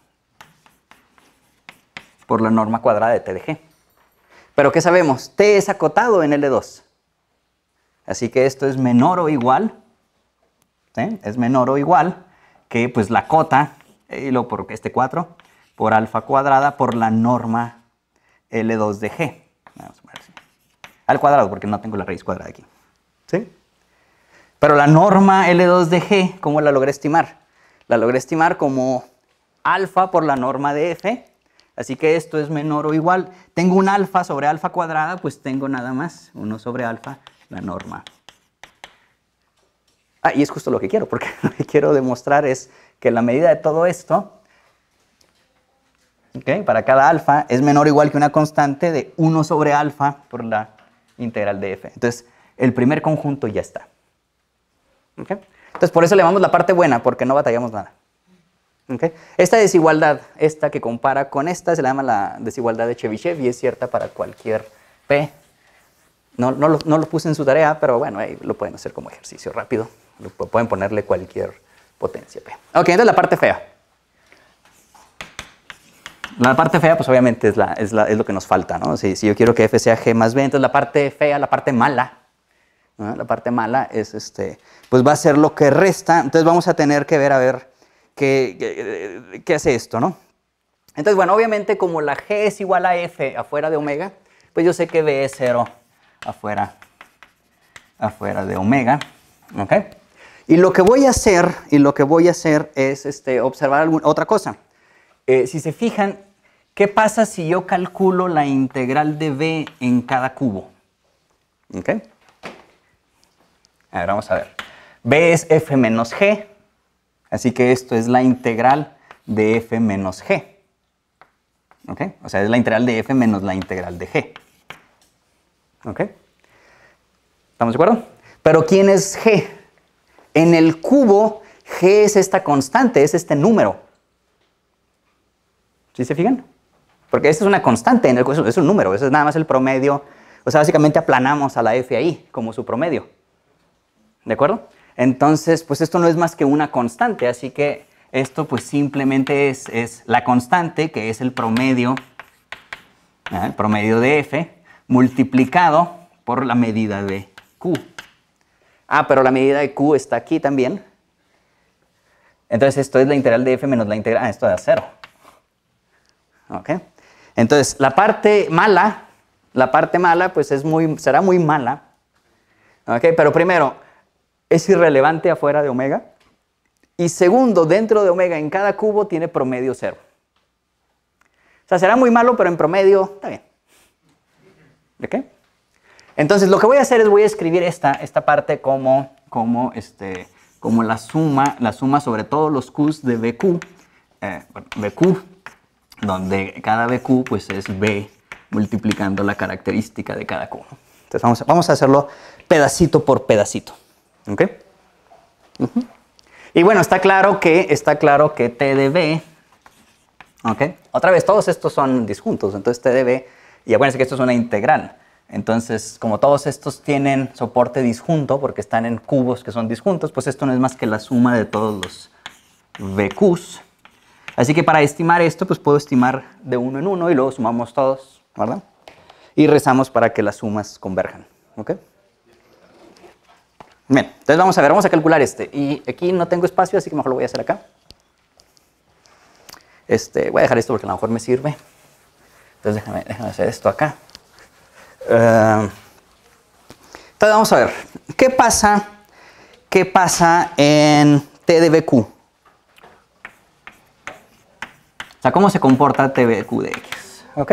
por la norma cuadrada de T de G. Pero ¿qué sabemos? T es acotado en L2. Así que esto es menor o igual, ¿sí? es menor o igual que pues la cota, y lo por este 4, por alfa cuadrada por la norma L2 de G. Vamos a Al cuadrado, porque no tengo la raíz cuadrada aquí. ¿Sí? Pero la norma L2 de G, ¿cómo la logré estimar? La logré estimar como alfa por la norma de F Así que esto es menor o igual. Tengo un alfa sobre alfa cuadrada, pues tengo nada más 1 sobre alfa, la norma. Ah, y es justo lo que quiero, porque lo que quiero demostrar es que la medida de todo esto, para cada alfa, es menor o igual que una constante de 1 sobre alfa por la integral de f. Entonces, el primer conjunto ya está. Entonces, por eso le vamos la parte buena, porque no batallamos nada. Esta desigualdad, esta que compara con esta, se la llama la desigualdad de Chebyshev y es cierta para cualquier P. No, no, lo, no lo, puse en su tarea, pero bueno, ahí lo pueden hacer como ejercicio rápido. pueden ponerle cualquier potencia P. Ok, entonces la parte fea. La parte fea, pues obviamente es, la, es, la, es lo que nos falta, ¿no? Si, si, yo quiero que F sea G más B, entonces la parte fea, la parte mala, ¿no? la parte mala es este, pues va a ser lo que resta. Entonces vamos a tener que ver, a ver, que, hace esto, ¿no? Entonces, bueno, obviamente como la G es igual a F afuera de omega, pues yo sé que B es 0 afuera, afuera de omega, ¿ok? Y lo que voy a hacer, y lo que voy a hacer es este, observar alguna, otra cosa. Eh, si se fijan, ¿qué pasa si yo calculo la integral de B en cada cubo? ¿Ok? A ver, vamos a ver. B es F menos G, Así que esto es la integral de f menos g. ¿Ok? O sea, es la integral de f menos la integral de g. ¿Ok? ¿Estamos de acuerdo? Pero ¿quién es g? En el cubo, g es esta constante, es este número. ¿Sí se fijan? Porque esta es una constante, en el, es un número, es nada más el promedio. O sea, básicamente aplanamos a la f ahí como su promedio. ¿De acuerdo? Entonces, pues esto no es más que una constante, así que esto pues simplemente es, la constante, que es el promedio, ¿eh? el promedio de f, multiplicado por la medida de q. Ah, pero la medida de q está aquí también. Entonces esto es la integral de f menos la integral, ah, esto da cero. ¿Ok? Entonces la parte mala, la parte mala pues es muy, será muy mala. ¿Ok? Pero primero, es irrelevante afuera de omega. Y segundo, dentro de omega, en cada cubo tiene promedio cero. O sea, será muy malo, pero en promedio está bien. qué? Entonces, lo que voy a hacer es voy a escribir esta, esta parte como, como, este, como la, suma, la suma sobre todos los Qs de BQ, eh, BQ, donde cada BQ pues, es B multiplicando la característica de cada cubo. Entonces, vamos a hacerlo pedacito por pedacito. ¿Ok? Y bueno, está claro que, está claro que TDB, ¿ok? Otra vez, todos estos son disjuntos, entonces TDB, y acuérdense que esto es una integral. Entonces, como todos estos tienen soporte disjunto, porque están en cubos que son disjuntos, pues esto no es más que la suma de todos los VQs. Así que para estimar esto, pues puedo estimar de uno en uno y luego sumamos todos, ¿verdad? Y rezamos para que las sumas converjan, ¿ok? Bien, entonces vamos a ver, vamos a calcular este. Y aquí no tengo espacio, así que mejor lo voy a hacer acá. Este, voy a dejar esto porque a lo mejor me sirve. Entonces déjame, hacer esto acá. Em, entonces vamos a ver, ¿qué pasa, qué pasa en TDBQ? O sea, ¿cómo se comporta Tdbq de X? ¿Ok?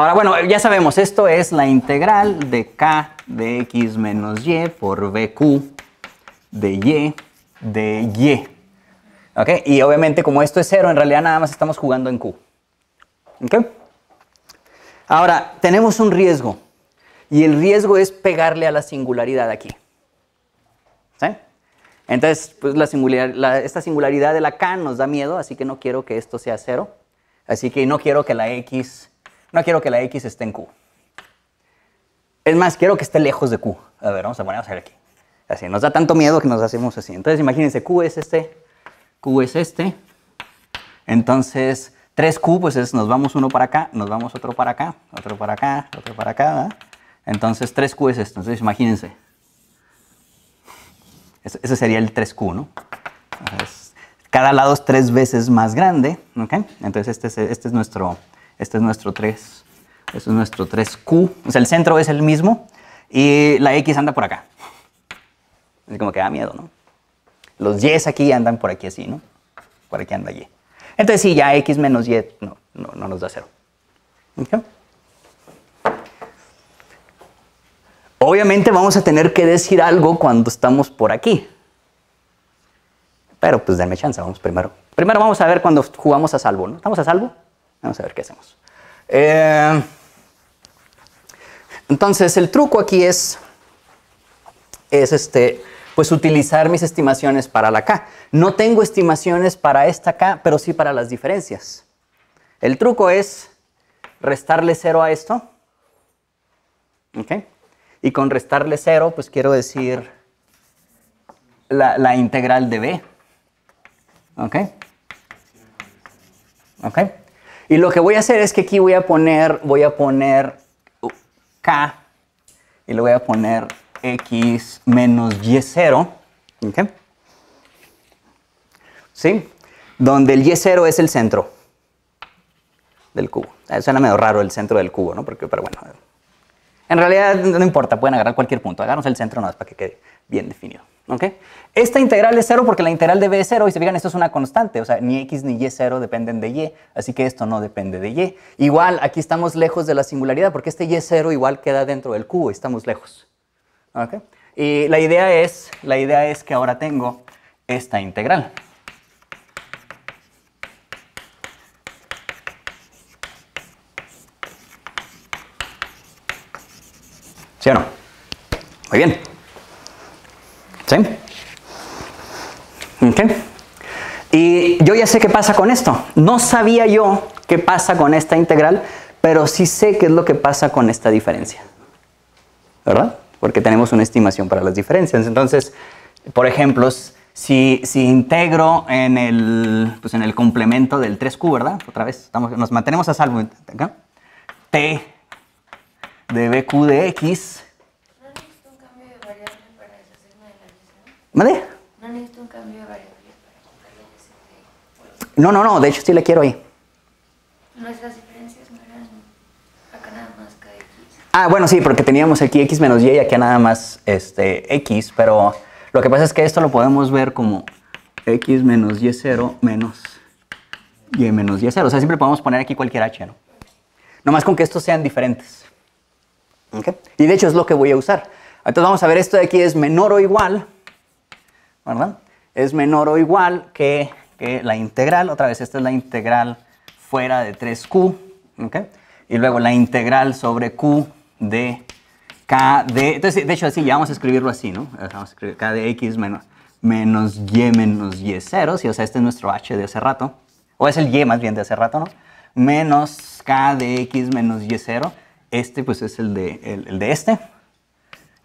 Ahora, bueno, ya sabemos, esto es la integral de k de x menos y por bq de y de y. ¿Ok? Y obviamente como esto es cero, en realidad nada más estamos jugando en q. ¿Ok? Ahora, tenemos un riesgo. Y el riesgo es pegarle a la singularidad aquí. ¿Sí? Entonces, pues la esta singularidad de la k nos da miedo, así que no quiero que esto sea cero. Así que no quiero que la x no quiero que la X esté en Q. Es más, quiero que esté lejos de Q. A ver, vamos a poner aquí. Así, nos da tanto miedo que nos hacemos así. Entonces, imagínense, Q es este, Q es este. Entonces, 3Q, pues es, nos vamos uno para acá, nos vamos otro para acá, otro para acá, otro para acá. Entonces, 3Q es esto. Entonces, imagínense. ese sería el 3Q, ¿no? cada lado es tres veces más grande, ¿ok? Entonces, este es, este es nuestro, este es nuestro 3. Este es nuestro 3Q. O sea, el centro es el mismo y la X anda por acá. Así como que da miedo, ¿no? Los Y aquí andan por aquí así, ¿no? Por aquí anda Y. Entonces, sí, ya X menos Y no, no, nos da cero. Obviamente vamos a tener que decir algo cuando estamos por aquí. Pero pues denme chance, vamos primero. Primero vamos a ver cuando jugamos a salvo, ¿no? ¿Estamos a salvo? Vamos a ver qué hacemos. Eh, entonces, el truco aquí es, es este, pues utilizar mis estimaciones para la K. No tengo estimaciones para esta K, pero sí para las diferencias. El truco es restarle 0 a esto. ¿Ok? Y con restarle 0, pues quiero decir la, la integral de B. ¿Ok? ¿Ok? Y lo que voy a hacer es que aquí voy a poner, voy a poner uh, K y le voy a poner X menos Y0. ¿okay? ¿Sí? Donde el Y0 es el centro del cubo. Eh, suena medio raro el centro del cubo, ¿no? Porque, pero bueno. En realidad no importa, pueden agarrar cualquier punto. Agarramos el centro más para que quede bien definido. Esta integral es cero porque la integral de b es cero y se fijan, esto es una constante, o sea, ni x ni y cero dependen de y, así que esto no depende de y. Igual, aquí estamos lejos de la singularidad porque este y 0 cero igual queda dentro del cubo, estamos lejos. ¿Ok? Y la idea es, la idea es que ahora tengo esta integral. ¿Sí o no? Muy bien. ¿Sí? Y yo ya sé qué pasa con esto. No sabía yo qué pasa con esta integral, pero sí sé qué es lo que pasa con esta diferencia. ¿Verdad? Porque tenemos una estimación para las diferencias. Entonces, por ejemplo, si, integro en el, pues, en el complemento del 3Q, ¿verdad? Otra vez, estamos, nos mantenemos a salvo. T de BQ de X No necesito un cambio de variables para No, no, no, de hecho sí le quiero ahí. diferencias no eran acá nada más kx. Ah, bueno, sí, porque teníamos aquí x menos y y aquí nada más este, x, pero lo que pasa es que esto lo podemos ver como x menos y0 menos y menos y0. O sea, siempre podemos poner aquí cualquier h, ¿no? Nomás con que estos sean diferentes. ok Y de hecho es lo que voy a usar. Entonces vamos a ver, esto de aquí es menor o igual ¿verdad? Es menor o igual que, la integral, otra vez esta es la integral fuera de 3q, ¿okay? Y luego la integral sobre q de k de, entonces de hecho así ya vamos a escribirlo así, ¿no? Vamos a escribir k de x menos, y menos y cero y o sea, este es nuestro h de hace rato, o es el y más bien de hace rato, ¿no? Menos k de x menos y cero, este pues es el de, el, de este,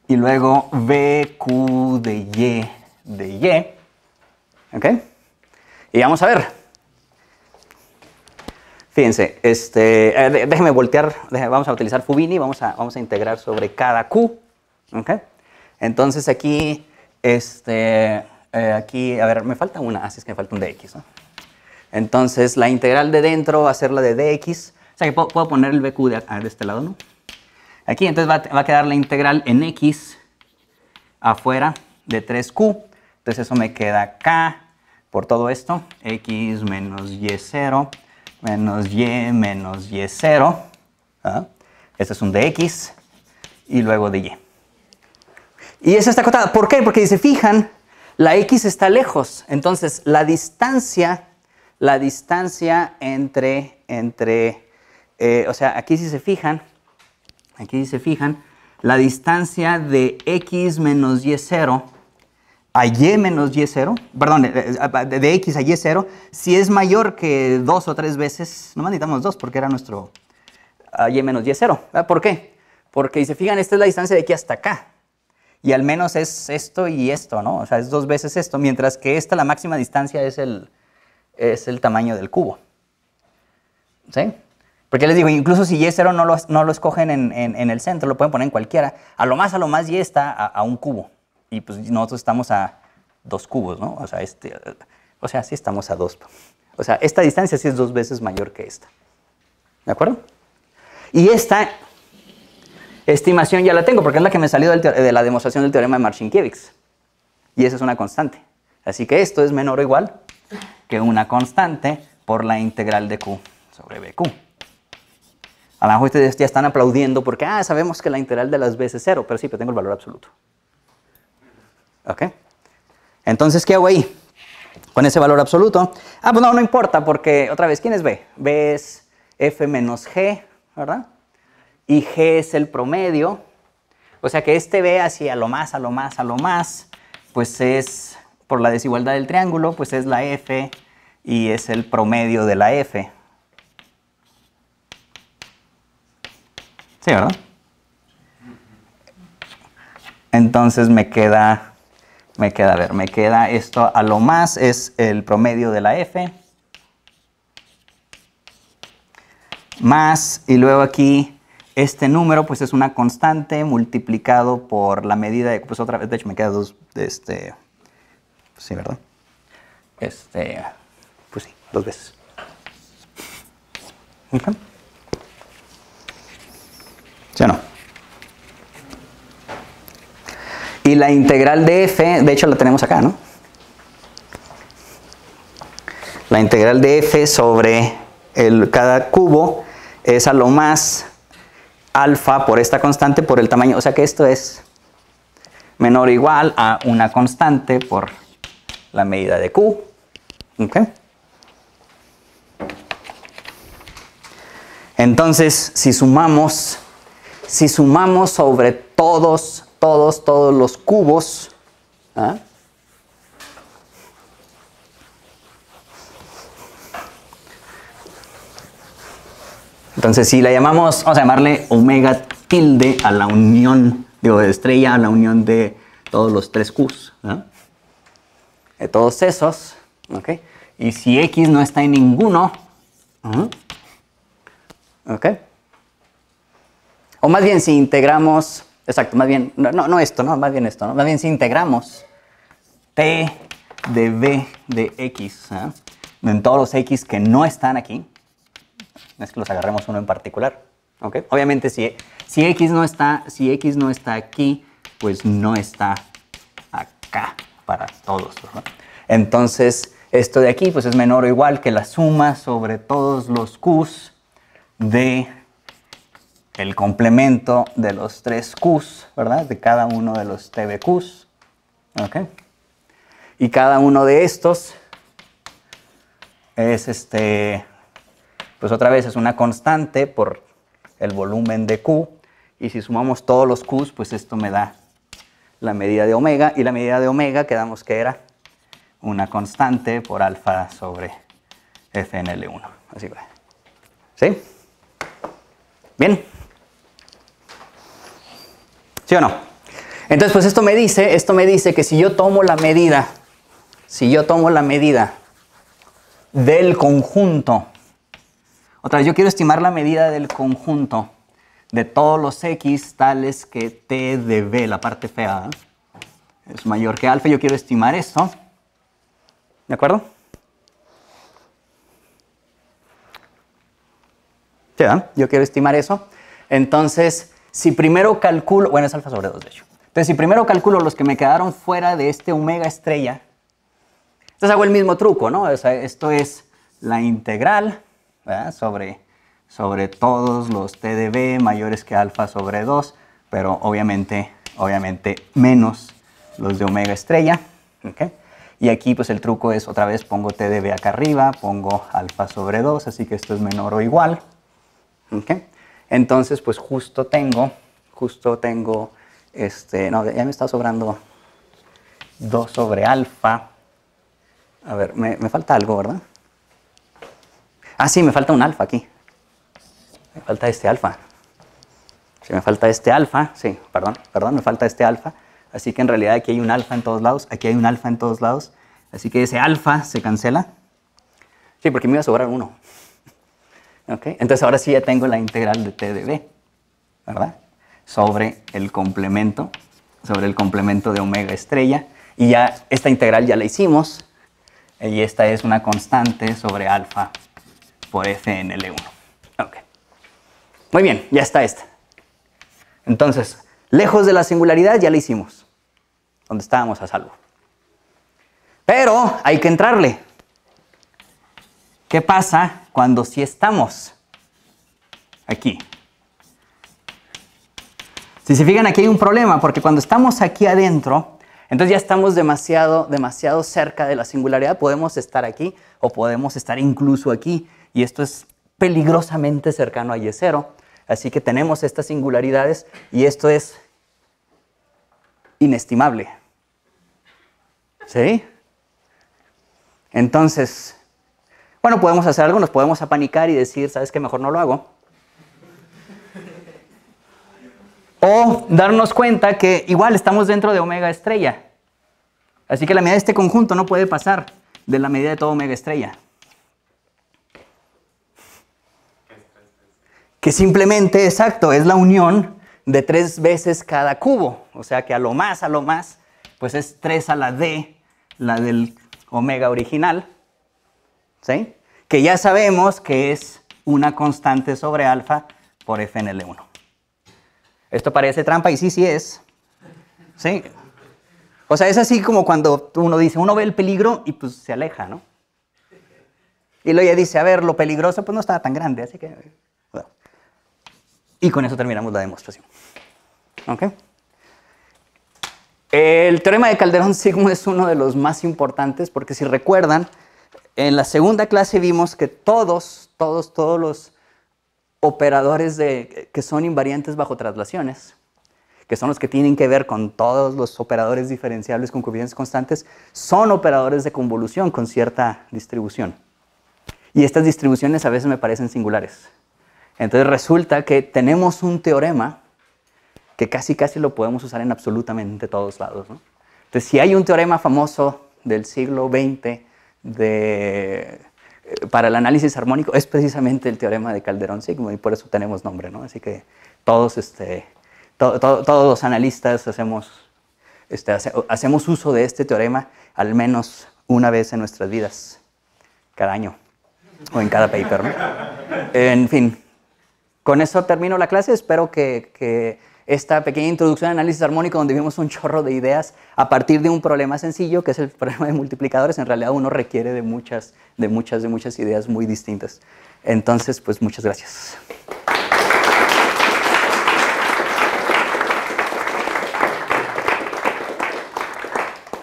y luego q de y de Y. ¿Ok? Y vamos a ver. Fíjense, este, eh, déjenme voltear, vamos a utilizar Fubini, vamos a, vamos a integrar sobre cada Q. ¿Ok? Entonces aquí, este, eh, aquí, a ver, me falta una, así es que me falta un dx. Entonces la integral de dentro va a ser la de dx. O sea que puedo, poner el bq de, este lado, ¿no? Aquí entonces va, va a quedar la integral en x afuera de 3q entonces eso me queda acá por todo esto. X menos Y0 menos Y menos Y0. ¿Ah? Este es un de X y luego de Y. Y esa está acotada. ¿Por qué? Porque dice, fijan, la X está lejos. Entonces, la distancia, la distancia entre, entre, eh, o sea, aquí si se fijan, aquí si se fijan, la distancia de X menos Y0 a y menos y 0, perdón, de x a y 0, si es mayor que dos o tres veces, no necesitamos dos porque era nuestro a y menos y 0. Ah, ¿Por qué? Porque dice, se esta es la distancia de aquí hasta acá. Y al menos es esto y esto, ¿no? O sea, es dos veces esto, mientras que esta, la máxima distancia, es el, es el tamaño del cubo. ¿Sí? Porque les digo, incluso si y 0 no lo, no lo escogen en, el centro, lo pueden poner en cualquiera. A lo más, a lo más y está a un cubo y pues nosotros estamos a dos cubos, ¿no? O sea, este, o sea, sí estamos a dos. O sea, esta distancia sí es dos veces mayor que esta. ¿De acuerdo? Y esta estimación ya la tengo porque es la que me salió de la demostración del teorema de Marcinkiewicz. Y esa es una constante. Así que esto es menor o igual que una constante por la integral de Q sobre BQ. A lo mejor ustedes ya están aplaudiendo porque, ah, sabemos que la integral de las veces es cero, pero sí, pero tengo el valor absoluto. ¿Ok? Entonces, ¿qué hago ahí? Con ese valor absoluto. Ah, pues no, no importa, porque otra vez, ¿quién es B? B es F menos G, ¿verdad? Y G es el promedio. O sea que este B así a lo más, a lo más, a lo más, pues es, por la desigualdad del triángulo, pues es la F y es el promedio de la F. ¿Sí, verdad? Entonces me queda me queda, a ver, me queda esto a lo más es el promedio de la F. Más, y luego aquí este número pues es una constante multiplicado por la medida de, pues otra vez, de hecho me queda dos, este, pues, sí, ¿verdad? Este, pues sí, dos veces. no? Y la integral de f, de hecho la tenemos acá, ¿no? La integral de f sobre el, cada cubo es a lo más alfa por esta constante por el tamaño. O sea que esto es menor o igual a una constante por la medida de q. Entonces, si sumamos, si sumamos sobre todos todos, todos los cubos. ¿ah? Entonces, si la llamamos, vamos a llamarle omega tilde a la unión, digo, de estrella a la unión de todos los tres Qs, de todos esos, ¿ok? Y si X no está en ninguno, ¿ah? ¿ok? O más bien, si integramos Exacto, más bien, no, no esto, no, más bien esto, ¿no? Más bien si integramos T de B de X, ¿eh? en todos los X que no están aquí, es que los agarremos uno en particular, ¿ok? Obviamente si, X no está, si X no está aquí, pues no está acá para todos, Entonces, esto de aquí, pues es menor o igual que la suma sobre todos los Qs de el complemento de los tres Qs, ¿verdad? De cada uno de los TBQs. ¿Ok? Y cada uno de estos es este, pues otra vez es una constante por el volumen de Q. Y si sumamos todos los Qs, pues esto me da la medida de omega. Y la medida de omega quedamos que era una constante por alfa sobre FNL1. Así va. ¿Sí? Bien. ¿Sí o no? Entonces, pues esto me dice, esto me dice que si yo tomo la medida, si yo tomo la medida del conjunto, otra vez, yo quiero estimar la medida del conjunto de todos los x tales que t de b, la parte fea, ¿eh? es mayor que alfa, yo quiero estimar eso. ¿de acuerdo? ¿Sí, Yo quiero estimar eso. Entonces, si primero calculo, bueno, es alfa sobre 2 de hecho. Entonces, si primero calculo los que me quedaron fuera de este omega estrella, entonces hago el mismo truco, ¿no? esto es la integral sobre, sobre todos los TDB mayores que alfa sobre 2, pero obviamente, obviamente menos los de omega estrella. ¿ok? Y aquí pues el truco es otra vez pongo TDB acá arriba, pongo alfa sobre 2, así que esto es menor o igual. ¿ok? Entonces, pues justo tengo, justo tengo, este, no, ya me está sobrando 2 sobre alfa. A ver, me, falta algo, ¿verdad? Ah, sí, me falta un alfa aquí. Me falta este alfa. Si me falta este alfa, sí, perdón, perdón, me falta este alfa. Así que en realidad aquí hay un alfa en todos lados, aquí hay un alfa en todos lados. Así que ese alfa se cancela. Sí, porque me iba a sobrar uno. Entonces ahora sí ya tengo la integral de t de b, ¿verdad? Sobre el complemento, sobre el complemento de omega estrella. Y ya esta integral ya la hicimos. Y esta es una constante sobre alfa por f en L1. Okay. Muy bien, ya está esta. Entonces, lejos de la singularidad ya la hicimos. Donde estábamos a salvo. Pero hay que entrarle. ¿Qué pasa cuando si estamos? Aquí. Si se fijan, aquí hay un problema, porque cuando estamos aquí adentro, entonces ya estamos demasiado, demasiado cerca de la singularidad. Podemos estar aquí o podemos estar incluso aquí. Y esto es peligrosamente cercano a Y0. Así que tenemos estas singularidades y esto es inestimable. ¿Sí? Entonces, bueno, podemos hacer algo, nos podemos apanicar y decir, ¿sabes qué? Mejor no lo hago. O darnos cuenta que igual estamos dentro de omega estrella. Así que la medida de este conjunto no puede pasar de la medida de todo omega estrella. que simplemente, exacto, es la unión de tres veces cada cubo. O sea que a lo más, a lo más, pues es 3 a la D, la del omega original, ¿sí? Que ya sabemos que es una constante sobre alfa por FNL1. Esto parece trampa y sí, sí es. ¿Sí? O sea, es así como cuando uno dice, uno ve el peligro y pues se aleja, ¿no? Y luego ya dice, a ver, lo peligroso pues no estaba tan grande, así que... Y con eso terminamos la demostración. ¿Ok? El teorema de Calderón-Sigmo es uno de los más importantes porque si recuerdan, en la segunda clase vimos que todos, todos, todos los operadores que son invariantes bajo traslaciones, que son los que tienen que ver con todos los operadores diferenciables con coeficientes constantes, son operadores de convolución con cierta distribución. Y estas distribuciones a veces me parecen singulares. Entonces resulta que tenemos un teorema que casi casi lo podemos usar en absolutamente todos lados. Entonces si hay un teorema famoso del siglo XX de, eh, para el análisis armónico es precisamente el teorema de calderón sigmo y por eso tenemos nombre, ¿no? Así que todos, este, todos los analistas hacemos, este, hacemos uso de este teorema al menos una vez en nuestras vidas, cada año o en cada paper, En fin, con eso termino la clase, espero que esta pequeña introducción a análisis armónico donde vimos un chorro de ideas a partir de un problema sencillo que es el problema de multiplicadores. En realidad uno requiere de muchas, de muchas, de muchas ideas muy distintas. Entonces, pues muchas gracias.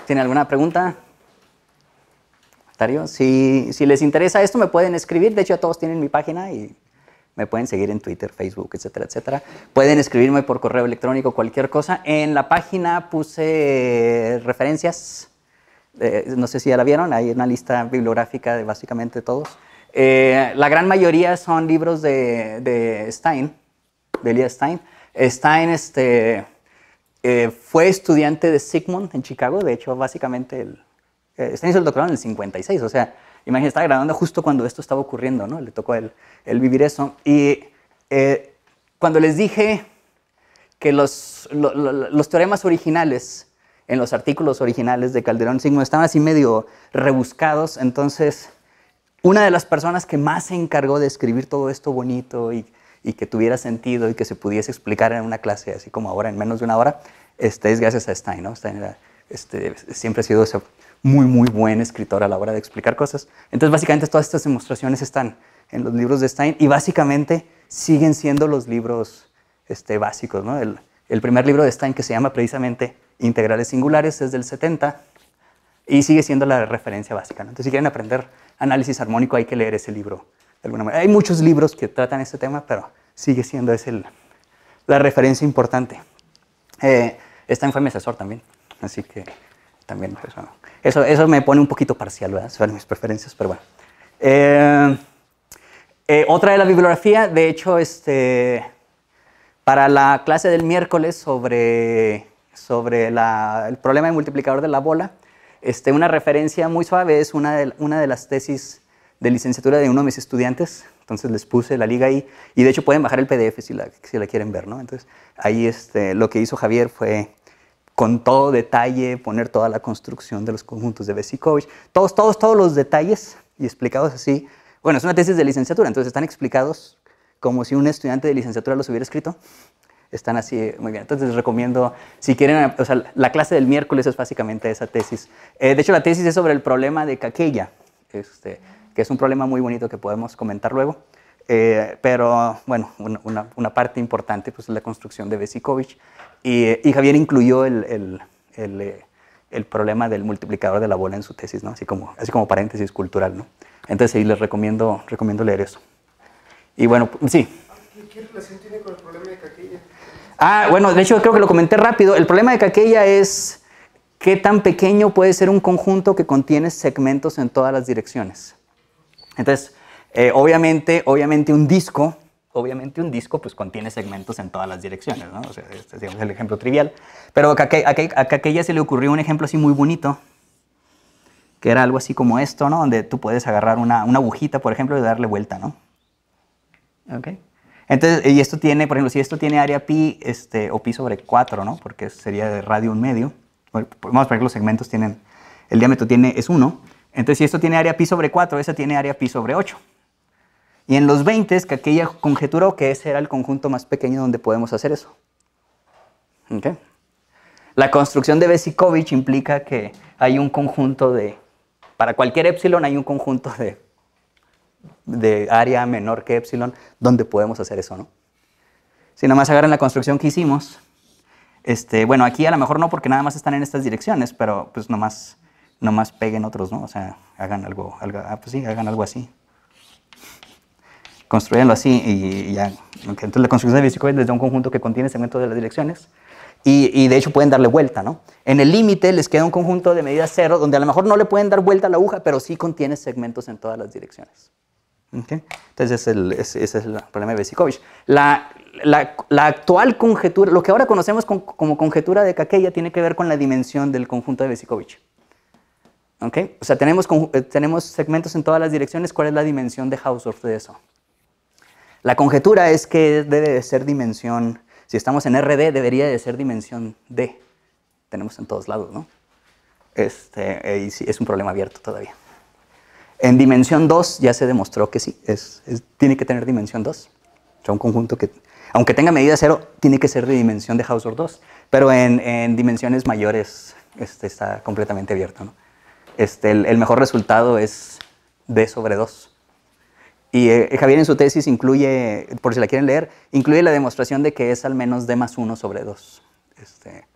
¿Tiene alguna pregunta? Si, si les interesa esto, me pueden escribir. De hecho, a todos tienen mi página y me pueden seguir en Twitter, Facebook, etcétera, etcétera. Pueden escribirme por correo electrónico, cualquier cosa. En la página puse referencias. Eh, no sé si ya la vieron, hay una lista bibliográfica de básicamente todos. Eh, la gran mayoría son libros de, Stein, de Elia Stein. Stein este, eh, fue estudiante de Sigmund en Chicago, de hecho, básicamente, el, Stein hizo el doctorado en el 56, o sea, Imagínense, estaba grabando justo cuando esto estaba ocurriendo, ¿no? Le tocó el, vivir eso. Y eh, cuando les dije que los, teoremas originales en los artículos originales de Calderón Sigmo estaban así medio rebuscados, entonces una de las personas que más se encargó de escribir todo esto bonito y, que tuviera sentido y que se pudiese explicar en una clase así como ahora en menos de una hora, este, es gracias a Stein, ¿no? Stein este, siempre ha sido eso muy, muy buen escritor a la hora de explicar cosas. Entonces, básicamente, todas estas demostraciones están en los libros de Stein y básicamente siguen siendo los libros este, básicos. El, primer libro de Stein, que se llama precisamente Integrales Singulares, es del 70 y sigue siendo la referencia básica. Entonces, si quieren aprender análisis armónico, hay que leer ese libro de alguna manera. Hay muchos libros que tratan este tema, pero sigue siendo es la referencia importante. Eh, Stein fue mi asesor también, así que también persona. Eso, eso me pone un poquito parcial, ¿verdad? Son mis preferencias, pero bueno. Eh, eh, otra de la bibliografía, de hecho, este, para la clase del miércoles sobre, sobre la, el problema del multiplicador de la bola, este, una referencia muy suave es una de, una de las tesis de licenciatura de uno de mis estudiantes, entonces les puse la liga ahí, y de hecho pueden bajar el PDF si la, si la quieren ver, ¿no? Entonces ahí este, lo que hizo Javier fue con todo detalle, poner toda la construcción de los conjuntos de Besikovich, todos, todos, todos los detalles y explicados así. Bueno, es una tesis de licenciatura, entonces están explicados como si un estudiante de licenciatura los hubiera escrito. Están así, muy bien. Entonces les recomiendo, si quieren, la clase del miércoles es básicamente esa tesis. Eh, de hecho, la tesis es sobre el problema de Kakeya, este, que es un problema muy bonito que podemos comentar luego. Eh, pero bueno, una, parte importante pues, es la construcción de Vesikovich. Y, eh, y Javier incluyó el, el, eh, el, problema del multiplicador de la bola en su tesis, ¿no? así, como, así como paréntesis cultural. ¿no? Entonces ahí les recomiendo, recomiendo leer eso. Y bueno, sí. ¿Qué relación tiene con el problema de Caquella? Ah, bueno, de hecho creo que lo comenté rápido. El problema de Caquella es qué tan pequeño puede ser un conjunto que contiene segmentos en todas las direcciones. Entonces, eh, obviamente, obviamente un disco, obviamente un disco pues contiene segmentos en todas las direcciones, ¿no? O sea, este es el ejemplo trivial. Pero a aquella se le ocurrió un ejemplo así muy bonito, que era algo así como esto, ¿no? Donde tú puedes agarrar una, una agujita, por ejemplo, y darle vuelta, ¿no? Entonces, y esto tiene, por ejemplo, si esto tiene área pi este, o pi sobre 4, ¿no? Porque sería de radio un medio. vamos a ver que los segmentos tienen, el diámetro tiene, es 1. Entonces, si esto tiene área pi sobre 4, esa tiene área pi sobre 8. Y en los 20 es que aquella conjeturó que ese era el conjunto más pequeño donde podemos hacer eso. ¿Okay? La construcción de Besikovich implica que hay un conjunto de, para cualquier epsilon hay un conjunto de, de área menor que epsilon donde podemos hacer eso, ¿no? Si nomás agarran la construcción que hicimos, este, bueno, aquí a lo mejor no porque nada más están en estas direcciones, pero pues nomás, nomás peguen otros, ¿no? O sea, hagan algo, algo ah, pues sí, hagan algo así construyanlo así y ya. Entonces la construcción de bicicleta es de un conjunto que contiene segmentos de las direcciones y, de hecho pueden darle vuelta, ¿no? En el límite les queda un conjunto de medida cero donde a lo mejor no le pueden dar vuelta a la aguja, pero sí contiene segmentos en todas las direcciones. Entonces ese es, el, es el problema de Besikovich. La, la, actual conjetura, lo que ahora conocemos como conjetura de Kakeya tiene que ver con la dimensión del conjunto de Besikovich. ¿Okay? O sea, tenemos, eh, tenemos segmentos en todas las direcciones, ¿cuál es la dimensión de Hausdorff de eso? La conjetura es que debe de ser dimensión, si estamos en RD, debería de ser dimensión D. Tenemos en todos lados, ¿no? Este, es un problema abierto todavía. En dimensión 2 ya se demostró que sí, tiene que tener dimensión 2. O sea, un conjunto que, aunque tenga medida 0, tiene que ser de dimensión de Hausdorff 2. Pero en, dimensiones mayores este, está completamente abierto, ¿no? Este, el, el mejor resultado es D sobre 2. Y eh, Javier en su tesis incluye, por si la quieren leer, incluye la demostración de que es al menos D más 1 sobre 2. Este,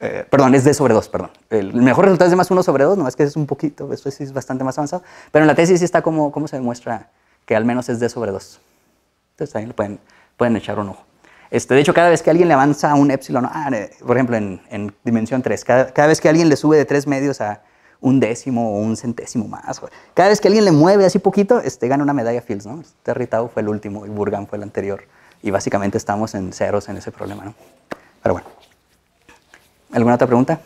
eh, perdón, es D sobre 2, perdón. El mejor resultado es D más 1 sobre 2, es que es un poquito, es bastante más avanzado. Pero en la tesis está como cómo se demuestra que al menos es D sobre 2. Entonces ahí lo pueden, pueden echar un ojo. Este, de hecho, cada vez que alguien le avanza un epsilon, ah, por ejemplo, en, dimensión 3, cada, cada, vez que alguien le sube de 3 medios a, un décimo o un centésimo más. Cada vez que alguien le mueve así poquito, este, gana una medalla Fields, ¿no? fue el último y Burgan fue el anterior. Y básicamente estamos en ceros en ese problema, Pero bueno. ¿Alguna otra pregunta?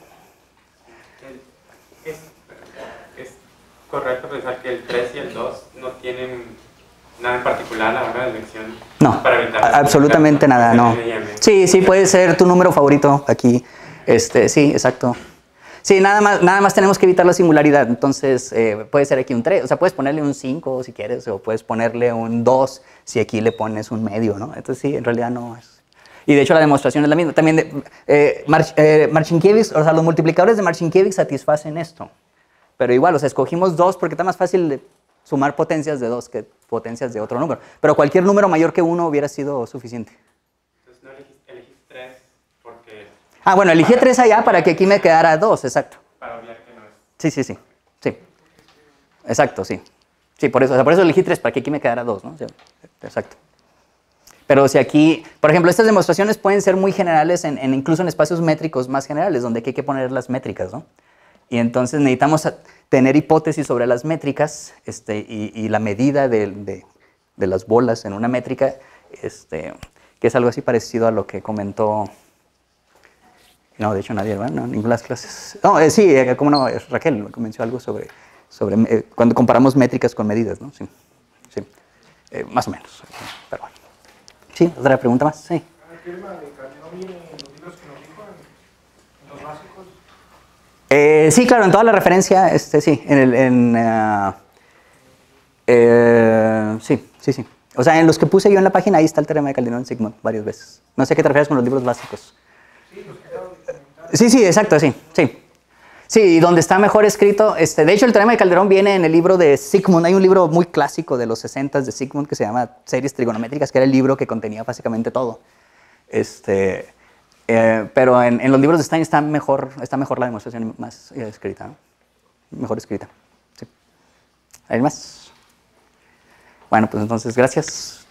¿Es, correcto pensar que el 3 y el 2 no tienen nada en particular a la hora de elección? No, absolutamente nada, no. Sí, sí, puede ser tu número favorito aquí. Este, sí, exacto. Sí, nada más, nada más tenemos que evitar la singularidad. Entonces, eh, puede ser aquí un 3. O sea, puedes ponerle un 5 si quieres, o puedes ponerle un 2 si aquí le pones un medio, ¿no? Entonces, sí, en realidad no es. Y de hecho, la demostración es la misma. También, eh, eh, o sea, los multiplicadores de Marcinkiewicz satisfacen esto. Pero igual, o sea, escogimos 2 porque está más fácil sumar potencias de 2 que potencias de otro número. Pero cualquier número mayor que 1 hubiera sido suficiente. Ah, bueno, elegí tres allá para que aquí me quedara dos, exacto. Para obviar que no es. Sí, sí, sí. Sí. Exacto, sí. Sí, por eso, por eso elegí tres, para que aquí me quedara dos, ¿no? exacto. Pero si aquí, por ejemplo, estas demostraciones pueden ser muy generales, en, incluso en espacios métricos más generales, donde aquí hay que poner las métricas, ¿no? Y entonces necesitamos tener hipótesis sobre las métricas este, y, la medida de, las bolas en una métrica, este, que es algo así parecido a lo que comentó no, de hecho nadie, ninguna de las clases. No, eh, sí, eh, no, eh, Raquel convenció algo sobre, sobre eh, cuando comparamos métricas con medidas, ¿no? Sí, sí, más o menos, pero bueno. Sí, otra pregunta más, sí. sí, claro, en toda la referencia, este, sí, en el, en, uh, sí, sí, sí. O sea, en los que puse yo en la página, ahí está el teorema de Calderón Sigmund varias veces. No sé a qué te refieres con los libros básicos. Sí, Sí, sí, exacto, sí, sí. Sí, y donde está mejor escrito, este, de hecho el teorema de Calderón viene en el libro de Sigmund, hay un libro muy clásico de los 60 de Sigmund que se llama Series Trigonométricas, que era el libro que contenía básicamente todo. Este, eh, pero en, los libros de Stein está mejor, está mejor la demostración más eh, escrita, mejor escrita. Sí. ¿Alguien más? Bueno, pues entonces, gracias.